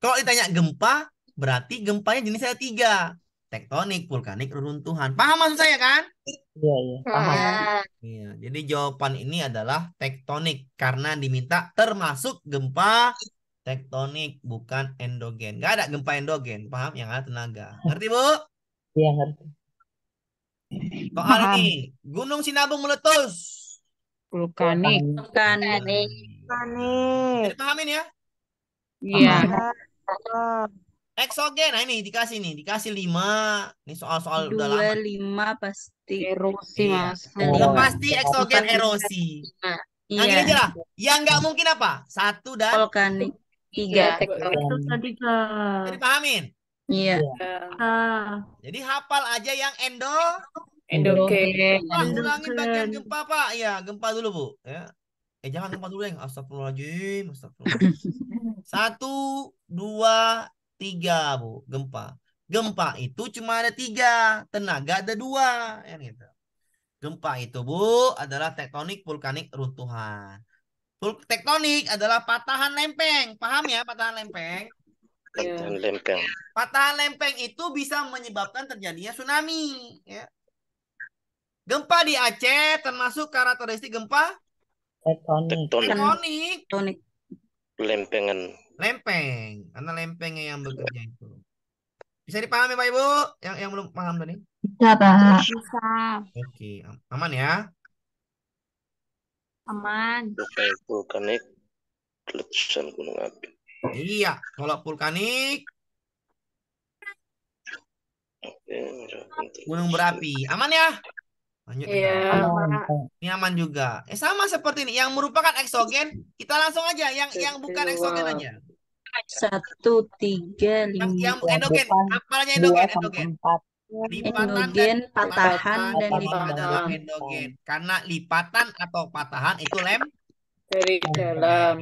Kalau ditanya gempa, berarti gempanya jenisnya tiga tektonik, vulkanik, reruntuhan. Paham maksud saya kan? Iya, iya, paham. Iya. iya, jadi jawaban ini adalah tektonik karena diminta termasuk gempa tektonik bukan endogen. Gak ada gempa endogen, paham? Yang ada tenaga. Ngerti, Bu? Iya, ngerti. Soal ini, Gunung Sinabung meletus. Vulkanik. Vulkanik. Vulkanik. Jadi pahamin ya? Iya. Yeah. Exogen, nah ini dikasih nih, dikasih lima. Ini soal-soal udah lama. lima pasti erosi, iya. Mas. Oh. pasti eksogen erosi. Nah, iya. Nah, gini iya. aja lah. Yang nggak mungkin apa? Satu dan volkanik. Tiga. Itu tadi kan Jadi pahamin? Iya. iya. Ah. Jadi hafal aja yang endo Oke. Pak, ulangin bagian gempa, Pak. Iya, gempa dulu, Bu. Ya. Eh, jangan gempa dulu, yang Astagfirullahaladzim. Astagfirullah. Satu, dua, tiga bu gempa gempa itu cuma ada tiga tenaga ada dua yang gitu gempa itu bu adalah tektonik vulkanik runtuhan tektonik adalah patahan lempeng paham ya patahan lempeng iya. patahan ya. lempeng patahan lempeng itu bisa menyebabkan terjadinya tsunami ya gempa di Aceh termasuk karakteristik gempa tektonik tektonik, tektonik. lempengan lempeng karena lempengnya yang bekerja itu bisa dipahami pak ibu yang yang belum paham tadi bisa pak bisa oke aman ya aman vulkanik letusan gunung api iya kalau vulkanik gunung berapi aman ya lanjut iya aman. ini aman juga eh sama seperti ini yang merupakan eksogen kita langsung aja yang yang bukan eksogen aja satu tiga lima yang endogen apalnya endogen endogen endogen patahan dan lipatan adalah endogen karena lipatan atau patahan itu lem dari dalam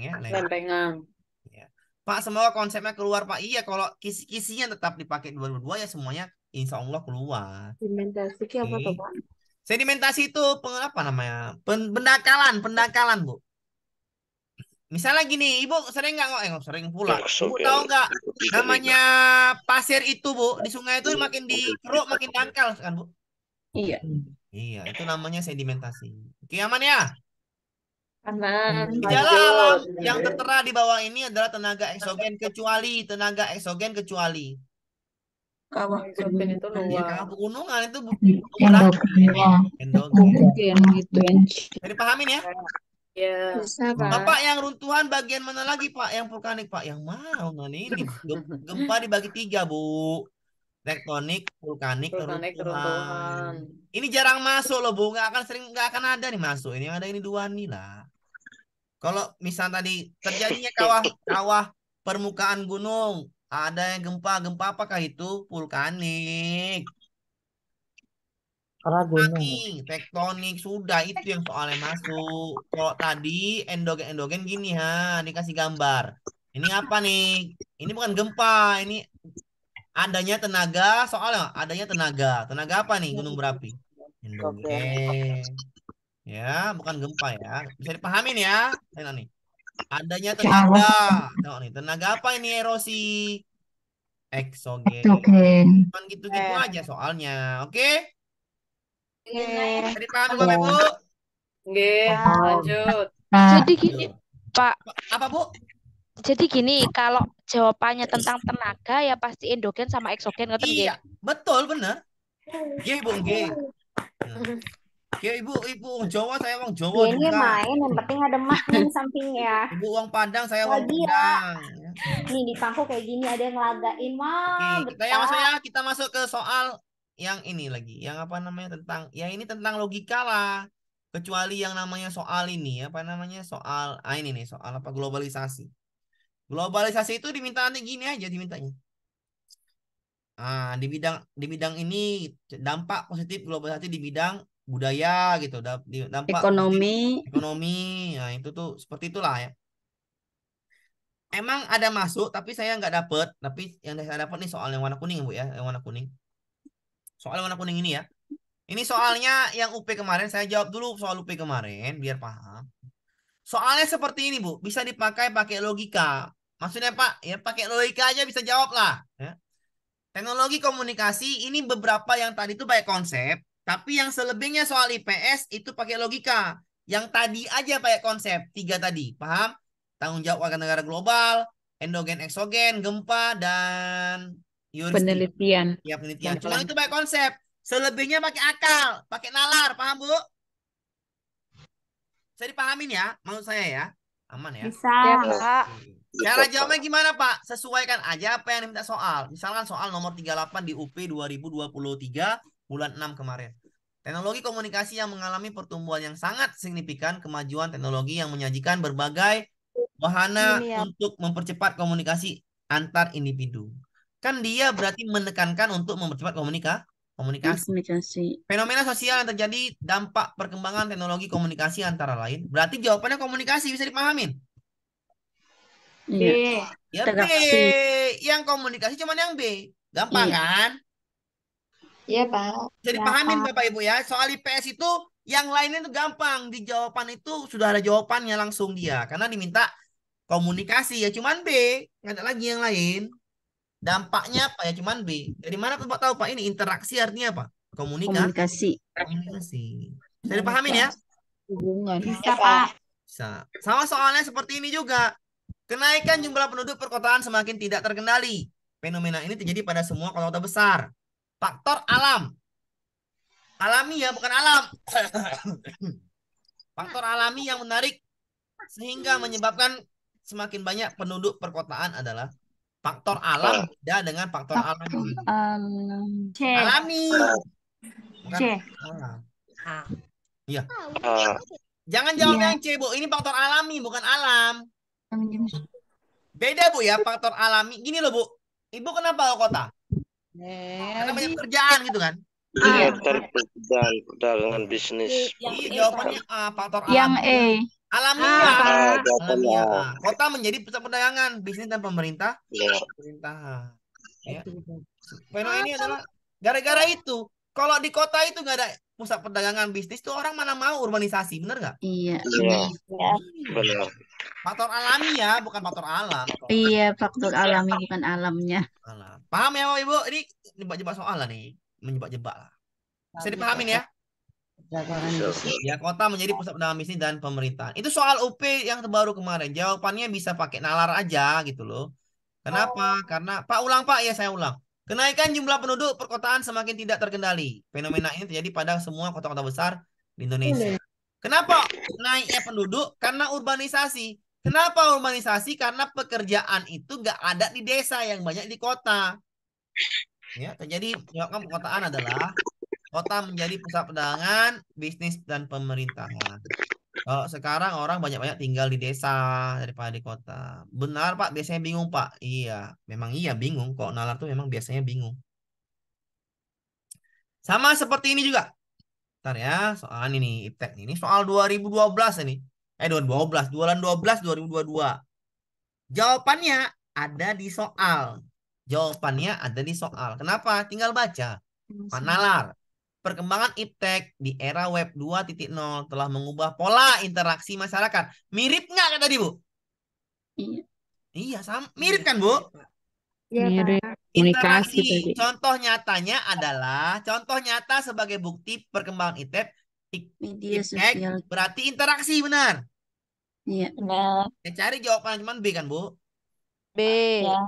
ya, lempengan iya. Pak semoga konsepnya keluar Pak iya kalau kisi-kisinya tetap dipakai dua-dua ya semuanya insya Allah keluar sedimentasi apa Pak sedimentasi itu apa namanya pendakalan pendakalan Bu Misalnya gini, Ibu sering nggak ngomong, eh, sering pula. Ibu tahu nggak namanya pasir itu, Bu, di sungai itu iya, makin dikeruk makin dangkal kan, Bu? Iya. Iya, itu namanya sedimentasi. Oke, aman ya? Aman. Gejala alam yang tertera di bawah ini adalah tenaga eksogen kecuali tenaga eksogen kecuali kawah gunung itu iya, luar. Kawah pegunungan itu endogen. Endogen. Endogen. Gitu ya. Jadi pahamin ya? Iya. Bapak yang runtuhan bagian mana lagi, Pak? Yang vulkanik, Pak? Yang mana ini? Gempa dibagi tiga, Bu. Tektonik, vulkanik, vulkanik runtuhan. Ini jarang masuk loh, Bu. Gak akan sering, gak akan ada nih masuk. Ini ada ini dua nih lah. Kalau misal tadi terjadinya kawah kawah permukaan gunung, ada yang gempa, gempa apakah itu? Vulkanik. Karena gunung. tektonik sudah itu yang soalnya masuk. Kalau tadi endogen-endogen gini ha, dikasih gambar. Ini apa nih? Ini bukan gempa, ini adanya tenaga soalnya adanya tenaga. Tenaga apa nih gunung berapi? Endogen. Ya, bukan gempa ya. Bisa dipahamin ya, Tengok nih. Adanya tenaga. Tengok nih, tenaga apa ini erosi? Exogen. Cuman gitu-gitu eh. aja soalnya. Oke? Okay? Dari Pak Anu Bu. Nggih, lanjut. Nah. Jadi gini, Pak. Apa, Bu? Jadi gini, kalau jawabannya tentang tenaga ya pasti endogen sama eksogen ngoten nggih. Iya, betul bener. Iya, nggih, Bu, nggih. Ya iya, ibu, ibu Jawa saya wong Jawa iya, Ini main, yang penting ada samping sampingnya. Ibu wong Padang, saya wong ya. Padang. Ya. Nih di pangku kayak gini ada yang lagain, wah. kita ya masuk ya, kita masuk ke soal yang ini lagi, yang apa namanya tentang ya ini tentang logika lah. Kecuali yang namanya soal ini apa namanya soal ah ini nih soal apa globalisasi. Globalisasi itu diminta nanti gini aja dimintanya. Ah, di bidang di bidang ini dampak positif globalisasi di bidang budaya gitu, dampak ekonomi, positif, ekonomi. Nah, itu tuh seperti itulah ya emang ada masuk tapi saya nggak dapet tapi yang saya dapat nih soal yang warna kuning bu ya yang warna kuning Soal warna kuning ini ya. Ini soalnya yang UP kemarin, saya jawab dulu soal UP kemarin, biar paham. Soalnya seperti ini, Bu. Bisa dipakai pakai logika. Maksudnya, Pak, ya pakai logika aja bisa jawab lah. Ya. Teknologi komunikasi ini beberapa yang tadi itu pakai konsep, tapi yang selebihnya soal IPS itu pakai logika. Yang tadi aja pakai konsep, tiga tadi. Paham? Tanggung jawab warga negara global, endogen, eksogen, gempa, dan Penelitian. Ya penelitian. Cuma itu pakai konsep. Selebihnya pakai akal, pakai nalar, paham Bu? Saya dipahamin ya, maksud saya ya. Aman ya? Bisa. Ya, Cara jawabnya gimana, Pak? Sesuaikan aja apa yang diminta soal. Misalkan soal nomor 38 di UP 2023 bulan 6 kemarin. Teknologi komunikasi yang mengalami pertumbuhan yang sangat signifikan, kemajuan teknologi yang menyajikan berbagai wahana ya. untuk mempercepat komunikasi antar individu. Kan dia berarti menekankan untuk mempercepat komunika, komunikasi. komunikasi. Fenomena sosial yang terjadi dampak perkembangan teknologi komunikasi antara lain. Berarti jawabannya komunikasi bisa dipahamin. Iya. Ya B. Yang komunikasi cuman yang B. Gampang iya. kan? Iya, Pak. Jadi ya, pahamin Pak. Bapak Ibu ya. Soal IPS itu yang lainnya itu gampang. Di jawaban itu sudah ada jawabannya langsung dia. Karena diminta komunikasi ya cuman B. Nggak ada lagi yang lain. Dampaknya apa ya? Cuman B. Dari mana aku tahu Pak ini interaksi artinya apa? Komunikasi. Komunikasi. Komunikasi. saya dipahamin ya? Hubungan. Bisa Pak. Bisa. Sama soalnya seperti ini juga. Kenaikan jumlah penduduk perkotaan semakin tidak terkendali. Fenomena ini terjadi pada semua kota-kota besar. Faktor alam. Alami ya, bukan alam. Faktor alami yang menarik sehingga menyebabkan semakin banyak penduduk perkotaan adalah Faktor alam beda dengan faktor alami. C. Alami. Bukan C. Alam. Ah. Iya. Ah. Jangan jawab iya. yang C, Bu. Ini faktor alami, bukan alam. Beda, Bu, ya. Faktor alami. Gini loh, Bu. Ibu kenapa ke kota? Karena banyak kerjaan gitu kan? Iya, iya ah. terkait dengan bisnis. Yang jawabannya A, faktor alami. Yang E. Alamiah. Alamiah. Kota menjadi pusat perdagangan, bisnis dan pemerintah. Iya. pemerintah Pemerintahan. Ya. Fenomena ini adalah gara-gara itu. Kalau di kota itu nggak ada pusat perdagangan bisnis tuh orang mana mau urbanisasi, bener nggak? Iya. Iya. iya. Benar. Faktor alami ya, bukan faktor alam. Iya, faktor alami bukan alamnya. Alam. Paham ya, Ibu? Ini jebak-jebak soal lah nih, menjebak-jebak lah. Bisa dipahamin ya? Ya, kota menjadi pusat dalam bisnis dan pemerintahan. Itu soal UP yang terbaru kemarin. Jawabannya bisa pakai nalar aja gitu loh. Kenapa? Oh. Karena Pak ulang Pak ya saya ulang. Kenaikan jumlah penduduk perkotaan semakin tidak terkendali. Fenomena ini terjadi pada semua kota-kota besar di Indonesia. Kenapa naiknya penduduk? Karena urbanisasi. Kenapa urbanisasi? Karena pekerjaan itu gak ada di desa yang banyak di kota. Ya, terjadi penyebabkan perkotaan adalah kota menjadi pusat perdagangan, bisnis dan pemerintahan. Kalau sekarang orang banyak-banyak tinggal di desa daripada di kota. Benar Pak, biasanya bingung Pak. Iya, memang iya bingung. Kok nalar tuh memang biasanya bingung. Sama seperti ini juga. Ntar ya, soal ini nih, IPTEK ini soal 2012 ini. Eh 2012, jualan 12 2022. Jawabannya ada di soal. Jawabannya ada di soal. Kenapa? Tinggal baca. Pak nalar. Perkembangan iptek di era web 2.0 telah mengubah pola interaksi masyarakat. Mirip nggak kan tadi, Bu? Iya. Iya, sama. Iya, mirip kan, Bu? Mirip. Iya, mirip. Interaksi. Contoh nyatanya adalah, contoh nyata sebagai bukti perkembangan iptek, media sosial. Berarti interaksi, benar? Iya, benar. Ya, cari jawaban cuman B kan, Bu? B. Ya.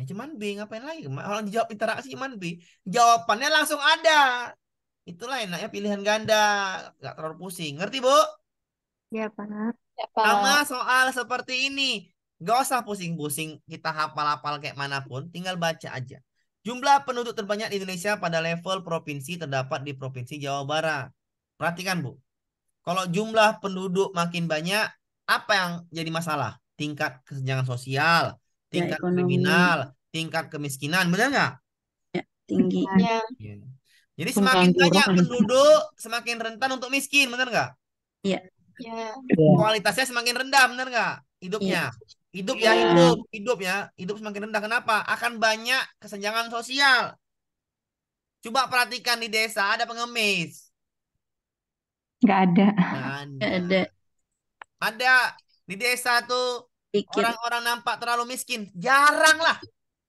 Ya cuman B ngapain lagi? Kalau dijawab interaksi cuman B. Jawabannya langsung ada. Itulah enaknya pilihan ganda. Gak terlalu pusing. Ngerti Bu? Ya Pak. Ya, Pak. Sama soal seperti ini. Gak usah pusing-pusing kita hafal-hafal kayak manapun. Tinggal baca aja. Jumlah penduduk terbanyak di Indonesia pada level provinsi terdapat di Provinsi Jawa Barat. Perhatikan Bu. Kalau jumlah penduduk makin banyak, apa yang jadi masalah? Tingkat kesenjangan sosial, Ya, tingkat ya, kriminal, tingkat kemiskinan, benar nggak? Ya, tinggi. Ya. Iya. Jadi semakin banyak penduduk, semakin rentan untuk miskin, benar nggak? Iya. Ya. Kualitasnya semakin rendah, benar nggak? Hidupnya. Ya. Hidup ya, ya hidup, hidup ya, hidup semakin rendah. Kenapa? Akan banyak kesenjangan sosial. Coba perhatikan di desa ada pengemis. Nggak ada. Nggak ada. Nggak ada. Ada di desa tuh Orang-orang nampak terlalu miskin, jarang lah.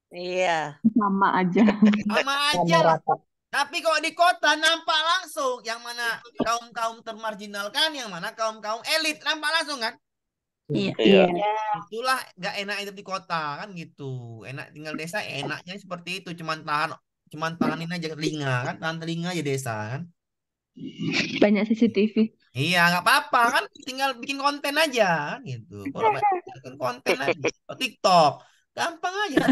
Iya. Sama aja. Sama aja. Sama Tapi kalau di kota nampak langsung yang mana kaum-kaum termarginalkan, yang mana kaum-kaum elit nampak langsung kan? Iya. iya. iya. Itulah gak enak hidup di kota kan gitu. Enak tinggal desa enaknya seperti itu cuman tahan cuman tahanin aja telinga kan, tahan telinga aja desa kan banyak CCTV. Iya, nggak apa-apa kan tinggal bikin konten aja kan, gitu. Kalau bikin konten aja, TikTok, gampang aja.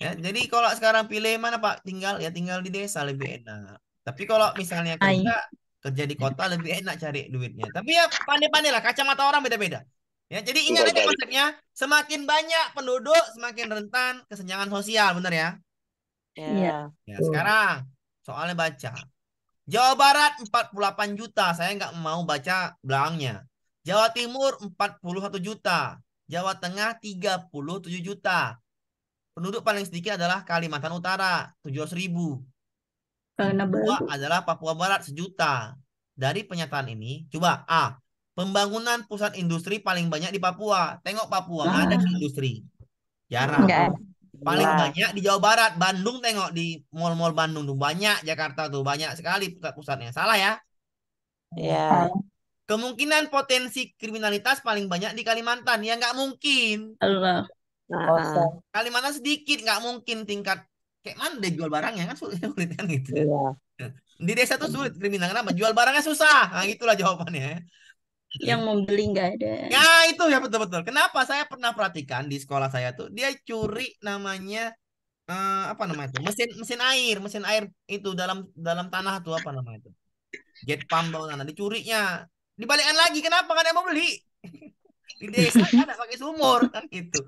ya, jadi kalau sekarang pilih mana Pak? Tinggal ya tinggal di desa lebih enak. Tapi kalau misalnya kerja kerja di kota lebih enak cari duitnya. Tapi ya pandai-pandai lah kacamata orang beda-beda. Ya, jadi ingat aja konsepnya, semakin banyak penduduk, semakin rentan kesenjangan sosial, benar ya? Iya. Ya, sekarang soalnya baca. Jawa Barat 48 juta. Saya nggak mau baca belakangnya. Jawa Timur 41 juta. Jawa Tengah 37 juta. Penduduk paling sedikit adalah Kalimantan Utara 700 ribu. Kedua adalah Papua Barat sejuta. Dari penyataan ini, coba A. Pembangunan pusat industri paling banyak di Papua. Tengok Papua, nggak ada industri. Jarang. Enggak. Paling iya. banyak di Jawa Barat, Bandung tengok di mall-mall Bandung tuh banyak, Jakarta tuh banyak sekali pusat-pusatnya. Salah ya? Iya. Yeah. Kemungkinan potensi kriminalitas paling banyak di Kalimantan. Ya nggak mungkin. Allah. Nah. Kalimantan sedikit, nggak mungkin tingkat kayak mana deh jual barangnya kan sulit, sulit kan gitu. Iya. Di desa tuh sulit kriminal kenapa? Jual barangnya susah. Nah, gitulah jawabannya yang hmm. membeli nggak ada. Ya itu ya betul-betul. Kenapa saya pernah perhatikan di sekolah saya tuh dia curi namanya eh, apa namanya itu mesin mesin air mesin air itu dalam dalam tanah tuh apa namanya itu jet pump dalam tanah dicurinya dibalikan lagi kenapa kan mau beli di desa kan pakai sumur kan gitu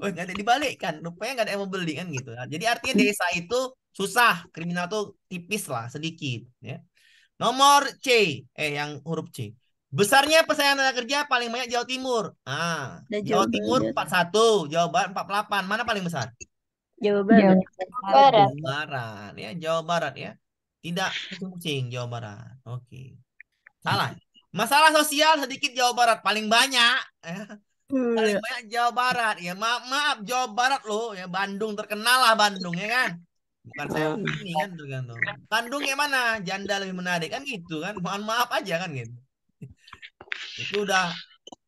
Oh, ada dibalikkan. Rupanya nggak ada yang mau beli kan gitu. Nah, jadi artinya desa itu susah, kriminal tuh tipis lah, sedikit ya. Nomor C, eh yang huruf C. Besarnya pesaing tenaga kerja paling banyak Jawa Timur. Ah, Jawa, Jawa Timur satu Jawa Barat empat delapan Mana paling besar? Jawa Barat. Jawa Barat. Jawa ya, Jawa Barat ya. Tidak kucing Jawa Barat. Oke. Salah. Masalah sosial sedikit Jawa Barat paling banyak. Ya. Paling hmm. banyak Jawa Barat. Ya maaf, maaf Jawa Barat loh. Ya Bandung terkenal lah Bandung ya kan. Bukan saya hmm. ini kan tergantung. Bandung yang mana? Janda lebih menarik kan gitu kan. Mohon maaf aja kan gitu. Itu udah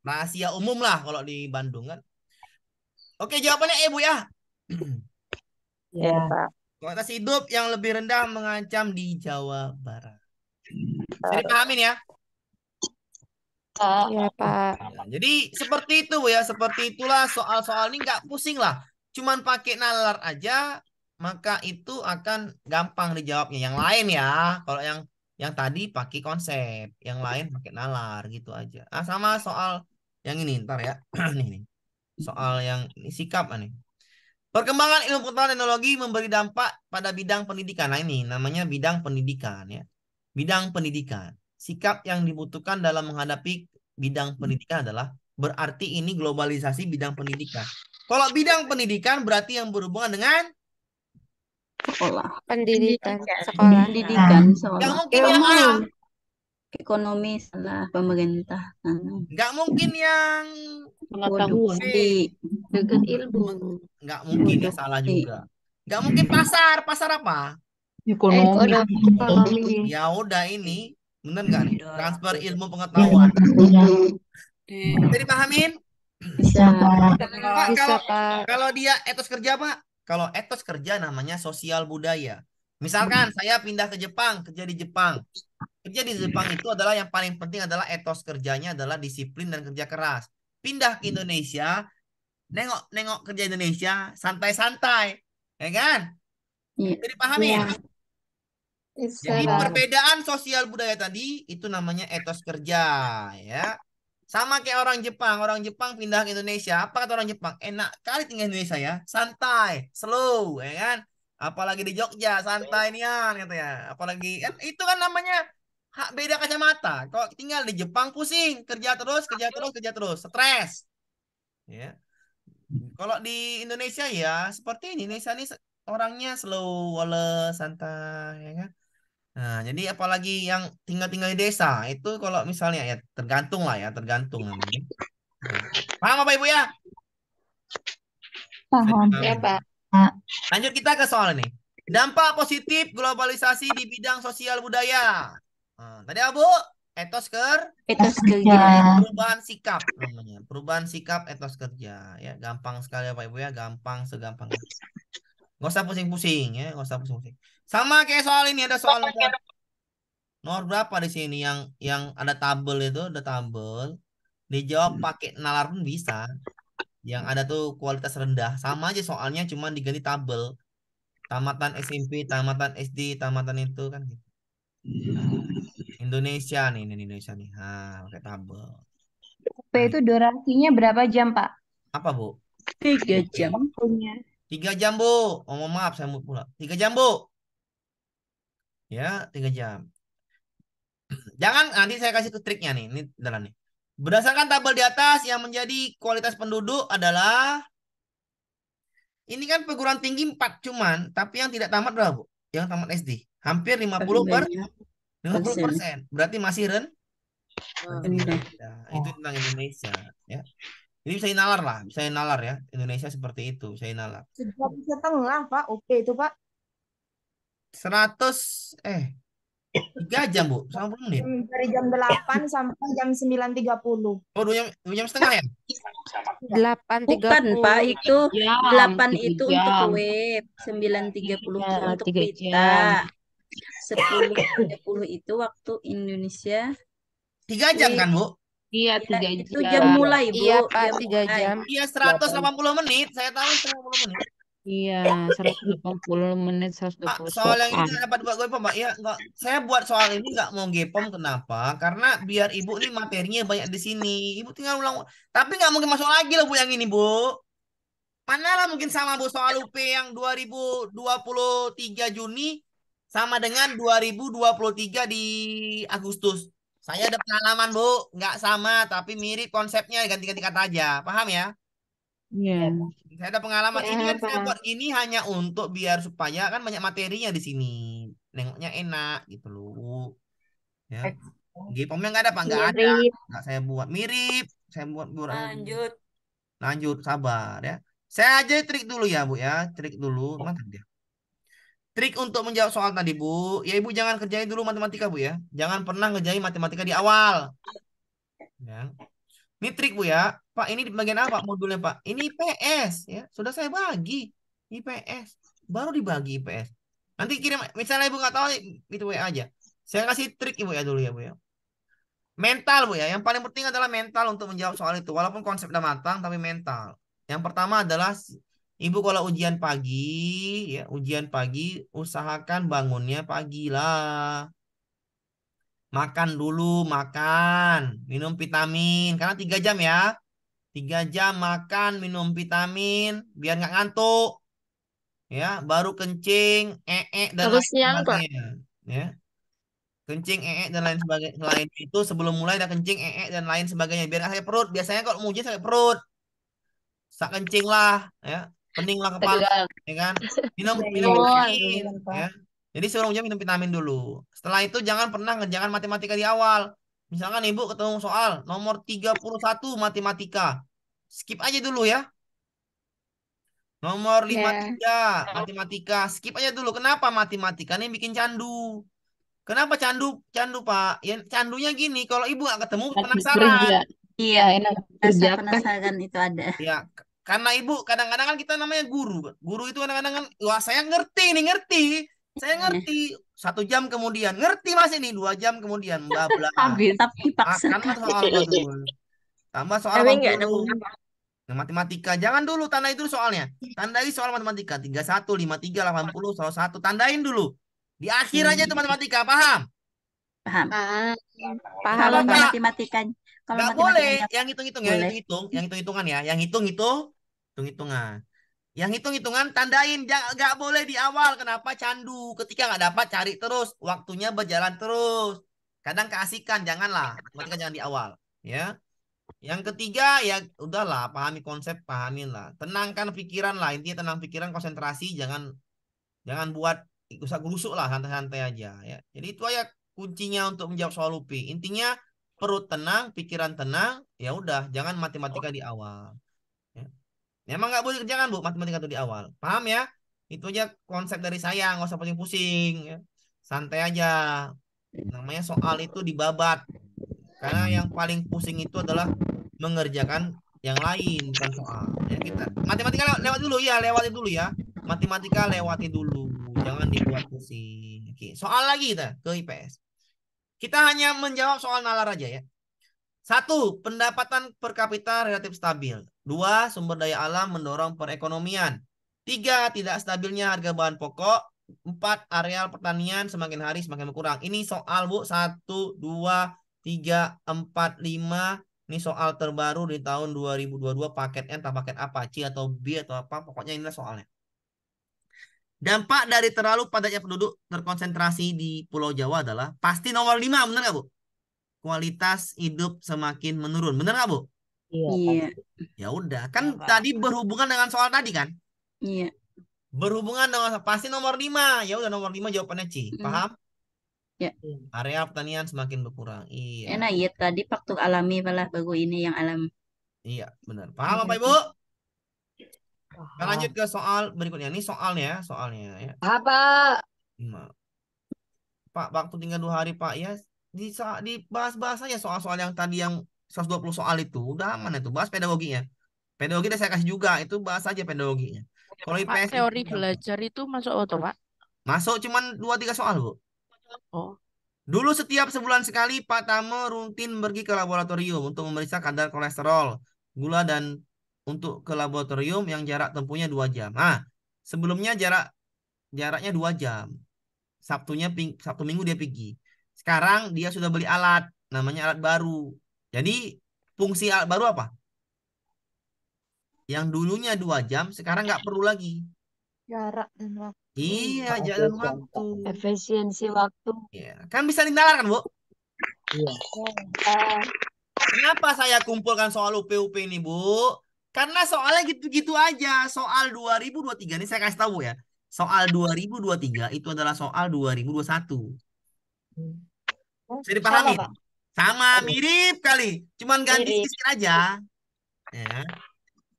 rahasia umum lah kalau di Bandung kan. Oke, jawabannya ibu ya. Iya. Pak. Kualitas hidup yang lebih rendah mengancam di Jawa Barat. Jadi pahamin ya? Iya Pak. Nah, jadi seperti itu ya, seperti itulah soal-soal ini nggak pusing lah. Cuman pakai nalar aja, maka itu akan gampang dijawabnya. Yang lain ya, kalau yang yang tadi pakai konsep, yang lain pakai nalar gitu aja. Ah sama soal yang ini ntar ya. nih, nih. Soal yang ini sikap ah, nih. Perkembangan ilmu pengetahuan teknologi memberi dampak pada bidang pendidikan. Nah ini namanya bidang pendidikan ya. Bidang pendidikan. Sikap yang dibutuhkan dalam menghadapi bidang pendidikan adalah berarti ini globalisasi bidang pendidikan. Kalau bidang pendidikan berarti yang berhubungan dengan sekolah pendidikan sekolah pendidikan nah. sekolah nggak mungkin ilmu yang ekonomi salah pemerintah nggak mungkin yang pengetahuan di dengan ilmu nggak mungkin ya salah juga nggak mungkin pasar pasar apa ekonomi ekonomi ya udah ini bener nggak iya. transfer ilmu pengetahuan iya. bisa dipahamin bisa pak kalau kalau dia etos kerja pak kalau etos kerja namanya sosial budaya. Hmm. Misalkan saya pindah ke Jepang, kerja di Jepang. Kerja di Jepang itu adalah yang paling penting adalah etos kerjanya adalah disiplin dan kerja keras. Pindah ke Indonesia, nengok nengok kerja Indonesia, santai-santai. Ya kan? Iya. Iya. Jadi pahami ya. Jadi perbedaan sosial budaya tadi itu namanya etos kerja ya. Sama kayak orang Jepang. Orang Jepang pindah ke Indonesia. Apa kata orang Jepang? Enak kali tinggal Indonesia ya. Santai, slow, ya kan? Apalagi di Jogja, santai nian gitu ya. Apalagi kan itu kan namanya hak beda kacamata. Kok tinggal di Jepang pusing, kerja terus, kerja terus, kerja terus, stres. Ya. Kalau di Indonesia ya seperti ini. Indonesia ini orangnya slow, wale, santai, ya kan? Nah, jadi apalagi yang tinggal-tinggal di desa itu kalau misalnya ya tergantung lah ya, tergantung iya. Paham apa Ibu ya? Paham. Ya, Pak. Lanjut kita ke soal ini. Dampak positif globalisasi di bidang sosial budaya. Nah, tadi Abu etos ker etos iya. kerja perubahan sikap namanya perubahan sikap etos kerja ya gampang sekali ya Pak Ibu ya gampang segampang Gak usah pusing-pusing ya, gak usah pusing-pusing. Sama kayak soal ini ada soal nomor, nomor berapa di sini yang yang ada tabel itu, ada tabel. Dijawab hmm. pakai nalar pun bisa. Yang ada tuh kualitas rendah, sama aja soalnya cuma diganti tabel. Tamatan SMP, tamatan SD, tamatan itu kan gitu. Indonesia nih, Indonesia nih. Ha, pakai tabel. P itu durasinya berapa jam, Pak? Apa, Bu? Tiga jam. Punya. Tiga jam, Bu. Oh, mohon maaf, saya mau pulang. Tiga jam, Bu. Ya, tiga jam. Jangan, nanti saya kasih triknya nih. Ini dalam nih. Berdasarkan tabel di atas yang menjadi kualitas penduduk adalah ini kan perguruan tinggi empat cuman, tapi yang tidak tamat berapa, Bu? Yang tamat SD. Hampir 50 per 50 iya. persen. Berarti masih ren. Oh, nah, itu tentang Indonesia. Ya. Jadi bisa inalar lah, bisa inalar ya. Indonesia seperti itu, bisa inalar. Sejak setengah, Pak. Oke itu, Pak. 100, eh, 3 jam, Bu. 90 menit. Hmm, dari jam 8 sampai jam 9.30. Oh, 2 jam, 2 jam setengah ya? 8.30. Bukan, Pak. Itu 8 jam, itu untuk web. 9.30 itu untuk kita. 10.30 itu waktu Indonesia. 3 jam kan, Bu? Iya, iya, tiga jam. jam. jam mulai, Bu. Iya, Pak, iya, tiga jam. Iya, 180 menit. Saya tahu 180 menit. Iya, 180 menit, 120. menit. soal yang ini dapat buat gue, Pak. Ya, enggak. Saya buat soal ini enggak mau gepom kenapa? Karena biar Ibu ini materinya banyak di sini. Ibu tinggal ulang. Tapi enggak mungkin masuk lagi loh, Bu, yang ini, Bu. Mana lah mungkin sama Bu soal UP yang 2023 Juni sama dengan 2023 di Agustus. Saya ada pengalaman, Bu. Nggak sama, tapi mirip konsepnya. Ganti-ganti kata aja. Paham ya? Iya. Yeah. Saya ada pengalaman. Yeah, ini kan saya buat ini hanya untuk biar supaya kan banyak materinya di sini. Nengoknya enak gitu loh. Ya. Gipomnya nggak ada, Pak? Nggak ada. Nggak saya buat mirip. Saya buat buat. Lanjut. Lanjut, sabar ya. Saya aja trik dulu ya, Bu ya. Trik dulu. Iya. Mantap dia? Trik untuk menjawab soal tadi, Bu. Ya, Ibu jangan kerjain dulu matematika, Bu ya. Jangan pernah ngerjain matematika di awal. Ya. Ini trik, Bu ya. Pak, ini bagian apa modulnya, Pak? Ini IPS, ya. Sudah saya bagi. IPS. Baru dibagi IPS. Nanti kirim, misalnya Ibu nggak tahu, itu WA aja. Saya kasih trik, Ibu ya, dulu ya, Bu ya. Mental, Bu ya. Yang paling penting adalah mental untuk menjawab soal itu. Walaupun konsep udah matang, tapi mental. Yang pertama adalah Ibu kalau ujian pagi, ya ujian pagi usahakan bangunnya pagi lah. Makan dulu, makan, minum vitamin. Karena tiga jam ya. Tiga jam makan, minum vitamin, biar nggak ngantuk. Ya, baru kencing, ee dan Terus lain siang, sebagainya. Ya. Kencing, ee dan lain sebagainya. Selain itu sebelum mulai ada kencing, ee dan lain sebagainya. Biar nggak sakit perut. Biasanya kalau mau ujian sakit perut. Sak kencing lah, ya peninglah kepala ya kan minum minum vitamin ya jadi sebelumnya minum vitamin dulu setelah itu jangan pernah ngerjakan matematika di awal misalkan ibu ketemu soal nomor 31 matematika skip aja dulu ya nomor 53 iya. yeah. matematika skip aja dulu kenapa matematika ini bikin candu Kenapa candu candu Pak? Ya candunya gini, kalau ibu nggak ketemu penasaran. Iya, nah, enak. Penasaran, penasaran kan. itu ada. iya karena ibu kadang-kadang kan kita namanya guru kan guru itu kadang-kadang kan wah saya ngerti nih ngerti saya iya. ngerti satu jam kemudian ngerti masih nih dua jam kemudian bla bla tapi paksa tambah soal dulu tambah soal apa dulu nah, matematika jangan dulu tandai dulu soalnya tandai soal matematika tiga satu lima tiga delapan puluh soal satu tandain dulu di akhir aja itu hmm. matematika paham paham ah. paham, paham matematikanya kalau nggak boleh yang hitung-hitung yang hitung-hitung, yang hitung-hitungan ya, yang hitung itu hitung-hitungan. Yang hitung-hitungan tandain nggak boleh di awal. Kenapa candu? Ketika nggak dapat cari terus, waktunya berjalan terus. Kadang keasikan, janganlah. Mereka jangan di awal, ya. Yang ketiga ya udahlah pahami konsep, pahamin lah. Tenangkan pikiran lah, intinya tenang pikiran, konsentrasi, jangan jangan buat usah gerusuk lah, santai-santai aja ya. Jadi itu aja kuncinya untuk menjawab soal Lupi. Intinya perut tenang, pikiran tenang, ya udah, jangan matematika di awal. Ya. Memang nggak boleh kerjakan bu matematika itu di awal. Paham ya? Itu aja konsep dari saya, nggak usah pusing-pusing. Ya. Santai aja. Namanya soal itu dibabat. Karena yang paling pusing itu adalah mengerjakan yang lain bukan soal. Ya, kita matematika lewat, lewat dulu ya, lewati dulu ya. Matematika lewati dulu, jangan dibuat pusing. Oke, soal lagi kita ke IPS. Kita hanya menjawab soal nalar aja ya. Satu, pendapatan per kapita relatif stabil. Dua, sumber daya alam mendorong perekonomian. Tiga, tidak stabilnya harga bahan pokok. Empat, areal pertanian semakin hari semakin berkurang. Ini soal Bu, satu, dua, tiga, empat, lima. Ini soal terbaru di tahun 2022 paket N atau paket apa, C atau B atau apa. Pokoknya inilah soalnya. Dampak dari terlalu padatnya penduduk terkonsentrasi di Pulau Jawa adalah pasti nomor lima, benar nggak Bu? Kualitas hidup semakin menurun, benar nggak Bu? Iya. iya. Ya udah, kan ya, tadi berhubungan dengan soal tadi kan? Iya. Berhubungan dengan pasti nomor lima, Ya udah nomor lima jawabannya C. Paham? Paham? Ya. Area pertanian semakin berkurang. Iya. Enak ya tadi faktor alami malah bagus ini yang alam. Iya, benar. Paham apa iya. Ibu? Kita lanjut ke soal berikutnya. Ini soalnya, ya, soalnya ya. Apa? Pak, waktu tinggal dua hari Pak ya. Di dibahas-bahas aja soal-soal yang tadi yang 120 soal itu udah aman itu bahas pedagoginya. Pedagogi saya kasih juga itu bahas aja pedagoginya. Kalau IPS Pak, teori itu, belajar itu masuk auto Pak? Masuk cuman dua tiga soal Bu. Oh. Dulu setiap sebulan sekali Pak Tamo rutin pergi ke laboratorium untuk memeriksa kadar kolesterol, gula dan untuk ke laboratorium yang jarak tempuhnya dua jam. Nah, sebelumnya jarak jaraknya dua jam. Sabtunya Sabtu Minggu dia pergi. Sekarang dia sudah beli alat, namanya alat baru. Jadi fungsi alat baru apa? Yang dulunya dua jam, sekarang nggak perlu lagi. Jarak dan waktu. Iya, jalan waktu. Efisiensi waktu. Iya. Kan bisa dinalarkan, Bu? Iya. Oh, eh. Kenapa saya kumpulkan soal UPUP ini, Bu? Karena soalnya gitu-gitu aja. Soal 2023 ini saya kasih tahu ya. Soal 2023 itu adalah soal 2021. Bisa dipahami? Sama, dipahami Sama mirip kali. Cuman ganti mirip. sisir aja. Ya.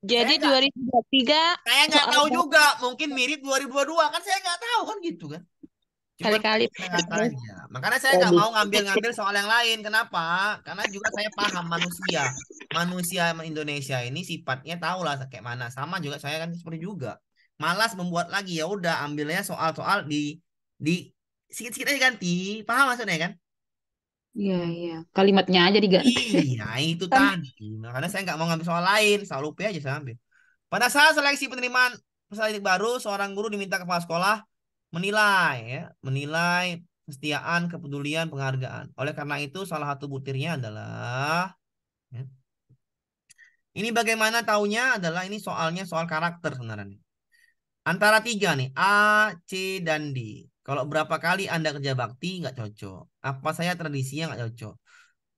Jadi saya 2023 Saya nggak tahu apa? juga, mungkin mirip 2022 kan saya nggak tahu kan gitu kan. Kali-kali. Makanya saya nggak mau ngambil-ngambil soal yang lain. Kenapa? Karena juga saya paham manusia. Manusia Indonesia ini sifatnya tahu lah kayak mana. Sama juga saya kan seperti juga. Malas membuat lagi ya udah ambilnya soal-soal di di sedikit-sedikit aja ganti. Paham maksudnya kan? Iya, iya. Kalimatnya aja diganti. Iya, itu kan tadi. Makanya saya nggak mau ngambil soal lain. Soal UP aja saya ambil. Pada saat seleksi penerimaan peserta didik baru, seorang guru diminta kepala sekolah menilai ya, menilai kesetiaan, kepedulian, penghargaan. Oleh karena itu salah satu butirnya adalah ya, ini bagaimana taunya adalah ini soalnya soal karakter sebenarnya. Antara tiga nih, A, C, dan D. Kalau berapa kali Anda kerja bakti nggak cocok. Apa saya tradisinya nggak cocok.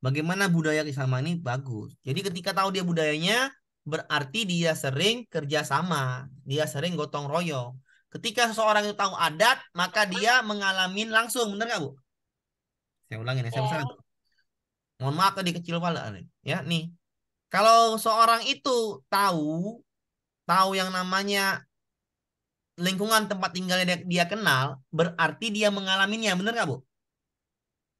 Bagaimana budaya sama ini bagus. Jadi ketika tahu dia budayanya, berarti dia sering kerja sama. Dia sering gotong royong. Ketika seseorang itu tahu adat, maka dia mengalami langsung, benar nggak bu? Saya ulangi nih, saya usaha oh. Mohon maaf tadi kecil pala nih. Ya nih, kalau seorang itu tahu tahu yang namanya lingkungan tempat tinggalnya dia, dia kenal, berarti dia mengalaminya, benar nggak bu?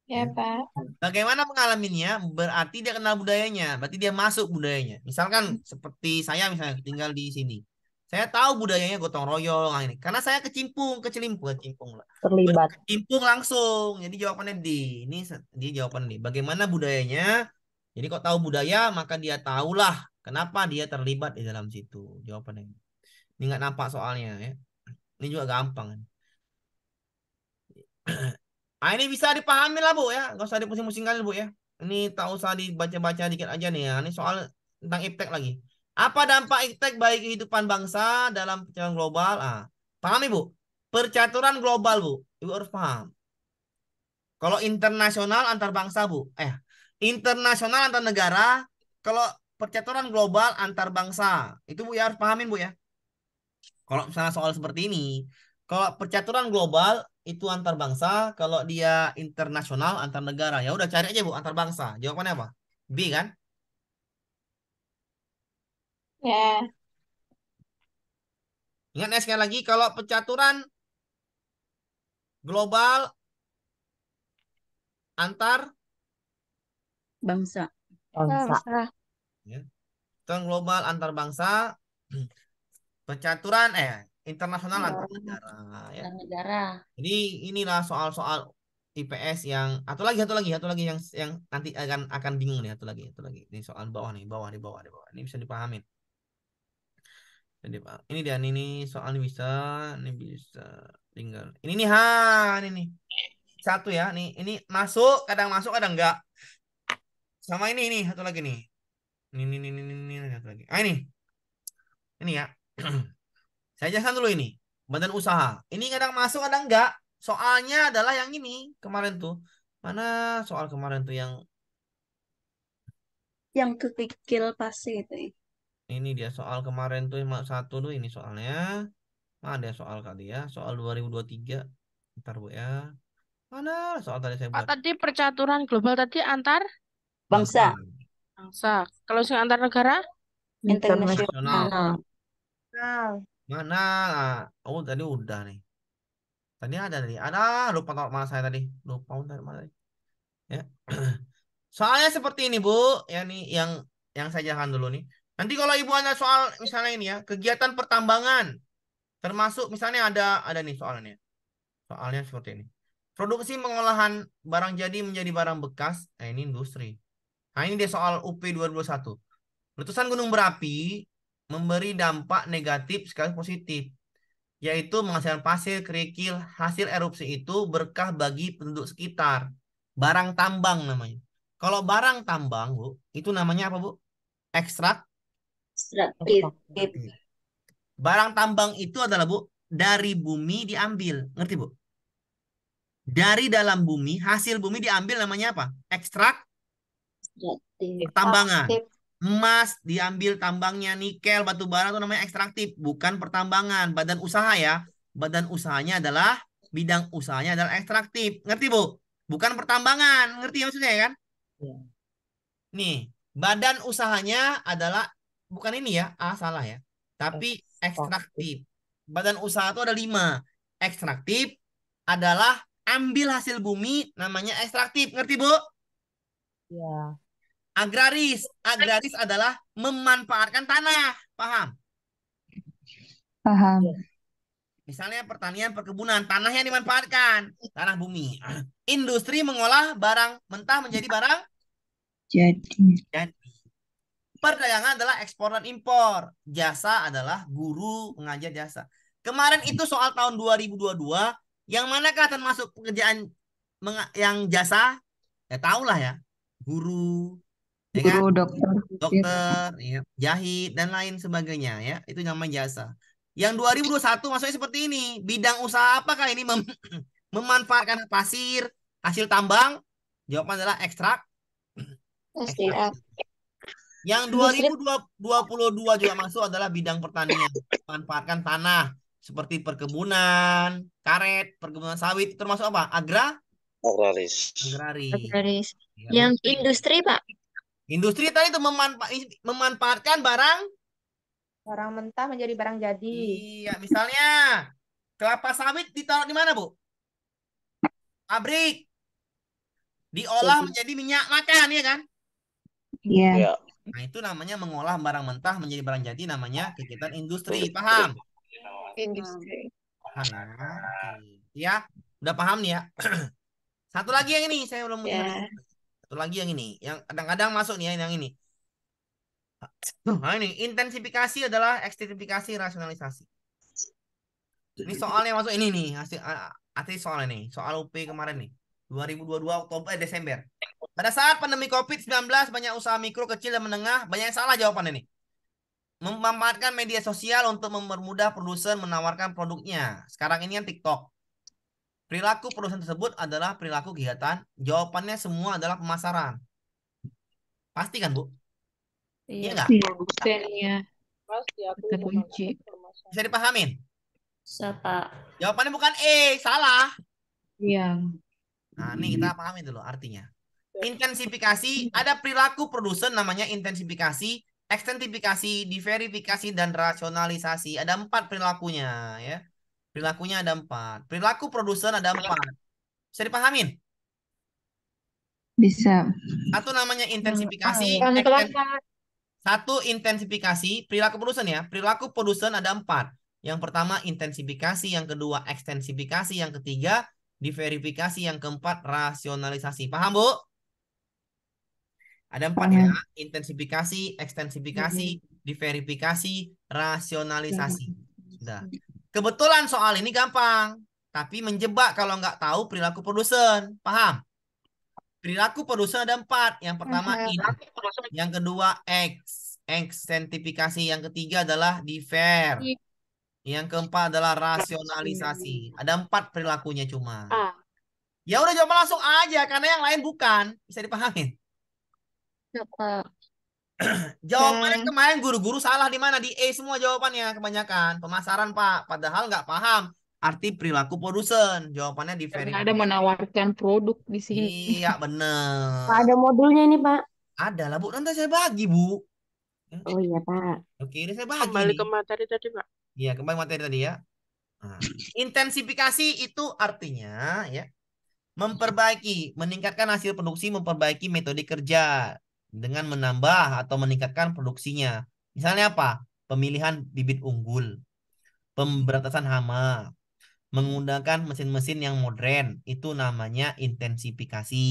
Ya pak. Bagaimana mengalaminya? Berarti dia kenal budayanya, berarti dia masuk budayanya. Misalkan hmm. seperti saya misalnya tinggal di sini saya tahu budayanya gotong royong ah, ini karena saya kecimpung, kecelimpung, kecimpung lah. Terlibat. Kecimpung langsung. Jadi jawabannya di ini dia jawaban di bagaimana budayanya. Jadi kok tahu budaya maka dia tahulah kenapa dia terlibat di dalam situ. Jawabannya. Ini nggak nampak soalnya ya. Ini juga gampang. Ah ini bisa dipahami lah bu ya, nggak usah dipusing-pusing kali bu ya. Ini tak usah dibaca-baca dikit aja nih ya. Ini soal tentang iptek lagi. Apa dampak iktek bagi kehidupan bangsa dalam percaturan global? Ah, paham Ibu? Percaturan global, Bu. Ibu harus paham. Kalau internasional antar bangsa, Bu. Eh, internasional antar negara, kalau percaturan global antar bangsa. Itu Bu ya harus pahamin, Bu ya. Kalau misalnya soal seperti ini, kalau percaturan global itu antar bangsa, kalau dia internasional antar negara. Ya udah cari aja, Bu, antar bangsa. Jawabannya apa? B kan? Ya. Ingat ya sekali lagi kalau pecaturan global antar bangsa. Bangsa. Ya. global antar bangsa pecaturan eh internasional oh, antar negara ya. negara. Jadi inilah soal-soal IPS yang atau lagi satu lagi satu lagi yang yang nanti akan akan bingung nih satu lagi satu lagi ini soal bawah nih bawah di bawah di bawah ini bisa dipahamin jadi Pak, ini dia ini soal ini bisa, ini bisa tinggal. Ini nih ha, ini nih. Satu ya, nih ini masuk, kadang masuk kadang enggak. Sama ini ini satu lagi nih. Ini ini ini ini, ini satu lagi. Ah ini. Ini ya. Saya jelaskan dulu ini. Badan usaha. Ini kadang masuk kadang enggak. Soalnya adalah yang ini kemarin tuh. Mana soal kemarin tuh yang yang kekikil pasti itu. Ya. Ini dia soal kemarin tuh satu tuh ini soalnya. Ada soal kali ya, soal 2023. Ntar Bu ya. Mana soal tadi saya buat? Pak, tadi percaturan global tadi antar bangsa. Bangsa. Kalau sih antar negara? Internasional. Mana? Oh, tadi udah nih. Tadi ada tadi. Ada lupa kalau mana saya tadi. Lupa untuk mana tadi. Ya. Soalnya seperti ini, Bu. Ya nih yang yang saya jelaskan dulu nih. Nanti kalau ibu ada soal misalnya ini ya, kegiatan pertambangan. Termasuk misalnya ada ada nih soalnya. Soalnya seperti ini. Produksi pengolahan barang jadi menjadi barang bekas. Nah, ini industri. Nah, ini dia soal UP 2021. Letusan gunung berapi memberi dampak negatif sekali positif, yaitu menghasilkan pasir, kerikil. Hasil erupsi itu berkah bagi penduduk sekitar. Barang tambang namanya. Kalau barang tambang, Bu, itu namanya apa, Bu? Ekstrak Barang tambang itu adalah Bu dari bumi diambil. Ngerti Bu? Dari dalam bumi, hasil bumi diambil namanya apa? Ekstrak Ekstraktif. Tambangan. Emas diambil tambangnya, nikel, batu bara itu namanya ekstraktif, bukan pertambangan. Badan usaha ya. Badan usahanya adalah bidang usahanya adalah ekstraktif. Ngerti, Bu? Bukan pertambangan. Ngerti maksudnya ya kan? Iya. Nih, badan usahanya adalah bukan ini ya, A salah ya. Tapi ekstraktif. Badan usaha itu ada lima. Ekstraktif adalah ambil hasil bumi namanya ekstraktif. Ngerti, Bu? Ya. Agraris. Agraris adalah memanfaatkan tanah. Paham? Paham. Misalnya pertanian, perkebunan, tanah yang dimanfaatkan, tanah bumi. Industri mengolah barang mentah menjadi barang jadi. Jadi. Perdagangan adalah ekspor dan impor. Jasa adalah guru mengajar jasa. Kemarin itu soal tahun 2022 yang mana manakah termasuk pekerjaan yang jasa? Ya tahulah ya. Guru, ya kan? guru dokter, dokter, ya, jahit dan lain sebagainya ya. Itu namanya jasa. Yang 2021 maksudnya seperti ini. Bidang usaha apakah ini mem memanfaatkan pasir, hasil tambang? Jawaban adalah ekstrak. Ekstrak. Yang 2022 juga masuk adalah bidang pertanian. Memanfaatkan tanah seperti perkebunan, karet, perkebunan sawit, termasuk apa? Agra? Agraris. Agraris. Agraris. Iya. yang industri, Pak. Industri tadi itu memanfa memanfaatkan barang barang mentah menjadi barang jadi. Iya, misalnya kelapa sawit ditaruh di mana, Bu? Pabrik. Diolah menjadi minyak makan, ya kan? Iya. Yeah. Nah, itu namanya mengolah barang mentah menjadi barang jadi namanya kegiatan industri. Paham? Industri. Paham. Nah, okay. Ya, udah paham nih ya. Satu lagi yang ini saya belum yeah. Ya. Satu lagi yang ini, yang kadang-kadang masuk nih ya, yang ini. Nah, ini intensifikasi adalah ekstensifikasi rasionalisasi. Ini soal yang masuk ini nih, hasil arti soal ini, soal UP kemarin nih. 2022 Oktober eh, Desember. Pada saat pandemi COVID-19, banyak usaha mikro, kecil, dan menengah, banyak yang salah jawaban ini. Memanfaatkan media sosial untuk mempermudah produsen menawarkan produknya. Sekarang ini yang TikTok. Perilaku produsen tersebut adalah perilaku kegiatan. Jawabannya semua adalah pemasaran. Pasti kan, Bu? Iya, iya nggak? Iya, Pasti iya. Bisa dipahamin? Bisa, Jawabannya bukan E, salah. Iya. Nah, ini kita pahami dulu artinya. Intensifikasi, ada perilaku produsen namanya intensifikasi, ekstensifikasi, diverifikasi, dan rasionalisasi. Ada empat perilakunya ya. Perilakunya ada empat. Perilaku produsen ada empat. Bisa dipahamin? Bisa. Satu namanya hmm, intensifikasi. Kan? Satu intensifikasi, perilaku produsen ya. Perilaku produsen ada empat. Yang pertama intensifikasi, yang kedua ekstensifikasi, yang ketiga diverifikasi, yang keempat rasionalisasi. Paham, Bu? Ada empat ya, intensifikasi, ekstensifikasi, diverifikasi, rasionalisasi. Sudah. Kebetulan soal ini gampang, tapi menjebak kalau nggak tahu perilaku produsen. Paham? Perilaku produsen ada empat. Yang pertama in, yang kedua X, ekstensifikasi, yang ketiga adalah diver. Iya. Yang keempat adalah rasionalisasi. Ada empat perilakunya cuma. Ah. Ya udah jawab langsung aja karena yang lain bukan bisa dipahamin. Iya, jawaban kemarin guru-guru salah di mana? Di A semua jawabannya kebanyakan. Pemasaran, Pak. Padahal nggak paham arti perilaku produsen. Jawabannya di Karena ada menawarkan produk di sini. Iya, benar. Pak, ada modulnya ini, Pak. Ada lah, Bu. Nanti saya bagi, Bu. Oh iya, Pak. Oke, ini saya bagi. Kembali ke materi tadi, Pak. Iya, kembali materi tadi ya. Nah, intensifikasi itu artinya ya memperbaiki, meningkatkan hasil produksi, memperbaiki metode kerja, dengan menambah atau meningkatkan produksinya. Misalnya apa? Pemilihan bibit unggul, pemberantasan hama, menggunakan mesin-mesin yang modern, itu namanya intensifikasi.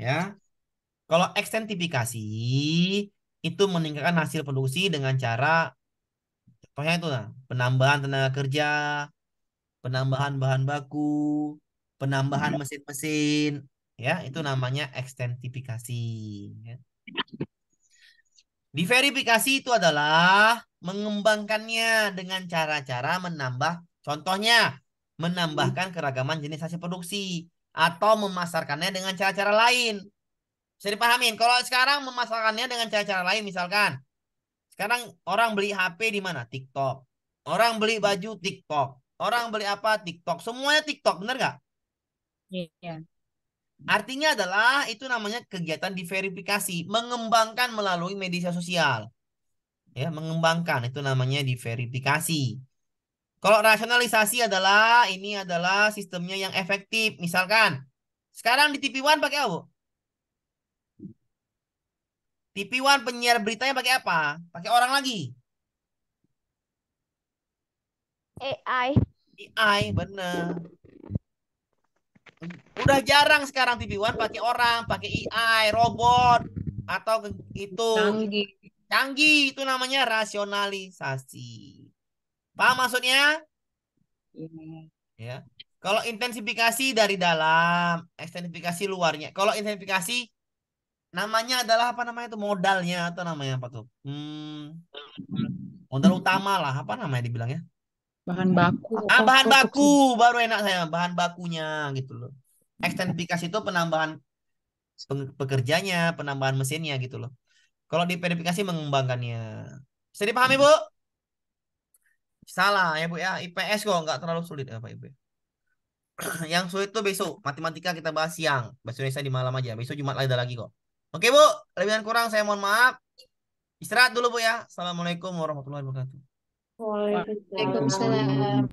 Ya. Kalau ekstensifikasi itu meningkatkan hasil produksi dengan cara contohnya itu nah, penambahan tenaga kerja, penambahan bahan baku, penambahan iya. mesin-mesin, ya itu namanya ekstensifikasi. Ya. Diverifikasi itu adalah mengembangkannya dengan cara-cara menambah, contohnya menambahkan keragaman jenis hasil produksi atau memasarkannya dengan cara-cara lain. Bisa dipahamin. Kalau sekarang memasarkannya dengan cara-cara lain, misalkan sekarang orang beli HP di mana? TikTok. Orang beli baju TikTok. Orang beli apa? TikTok. Semuanya TikTok, bener nggak? Iya. Yeah. Artinya adalah itu namanya kegiatan diverifikasi, mengembangkan melalui media sosial. Ya, mengembangkan itu namanya diverifikasi. Kalau rasionalisasi adalah ini adalah sistemnya yang efektif. Misalkan sekarang di tv one pakai apa? tv one penyiar beritanya pakai apa? Pakai orang lagi. AI. AI benar udah jarang sekarang TV One pakai orang, pakai AI, robot atau itu canggih. Canggih itu namanya rasionalisasi. Paham maksudnya? Iya. Ya. Kalau intensifikasi dari dalam, ekstensifikasi luarnya. Kalau intensifikasi namanya adalah apa namanya itu modalnya atau namanya apa tuh? Hmm, hmm. modal utama lah apa namanya dibilangnya? bahan hmm. baku ah bahan oh, baku baru enak saya bahan bakunya gitu loh ekstensifikasi itu penambahan pekerjanya penambahan mesinnya gitu loh kalau di verifikasi mengembangkannya bisa dipahami hmm. bu salah ya bu ya IPS kok nggak terlalu sulit ya pak ibu ya. yang sulit tuh besok matematika kita bahas siang bahasa Indonesia di malam aja besok Jumat lagi lagi kok oke bu lebihan kurang saya mohon maaf istirahat dulu bu ya assalamualaikum warahmatullahi wabarakatuh Waalaikumsalam.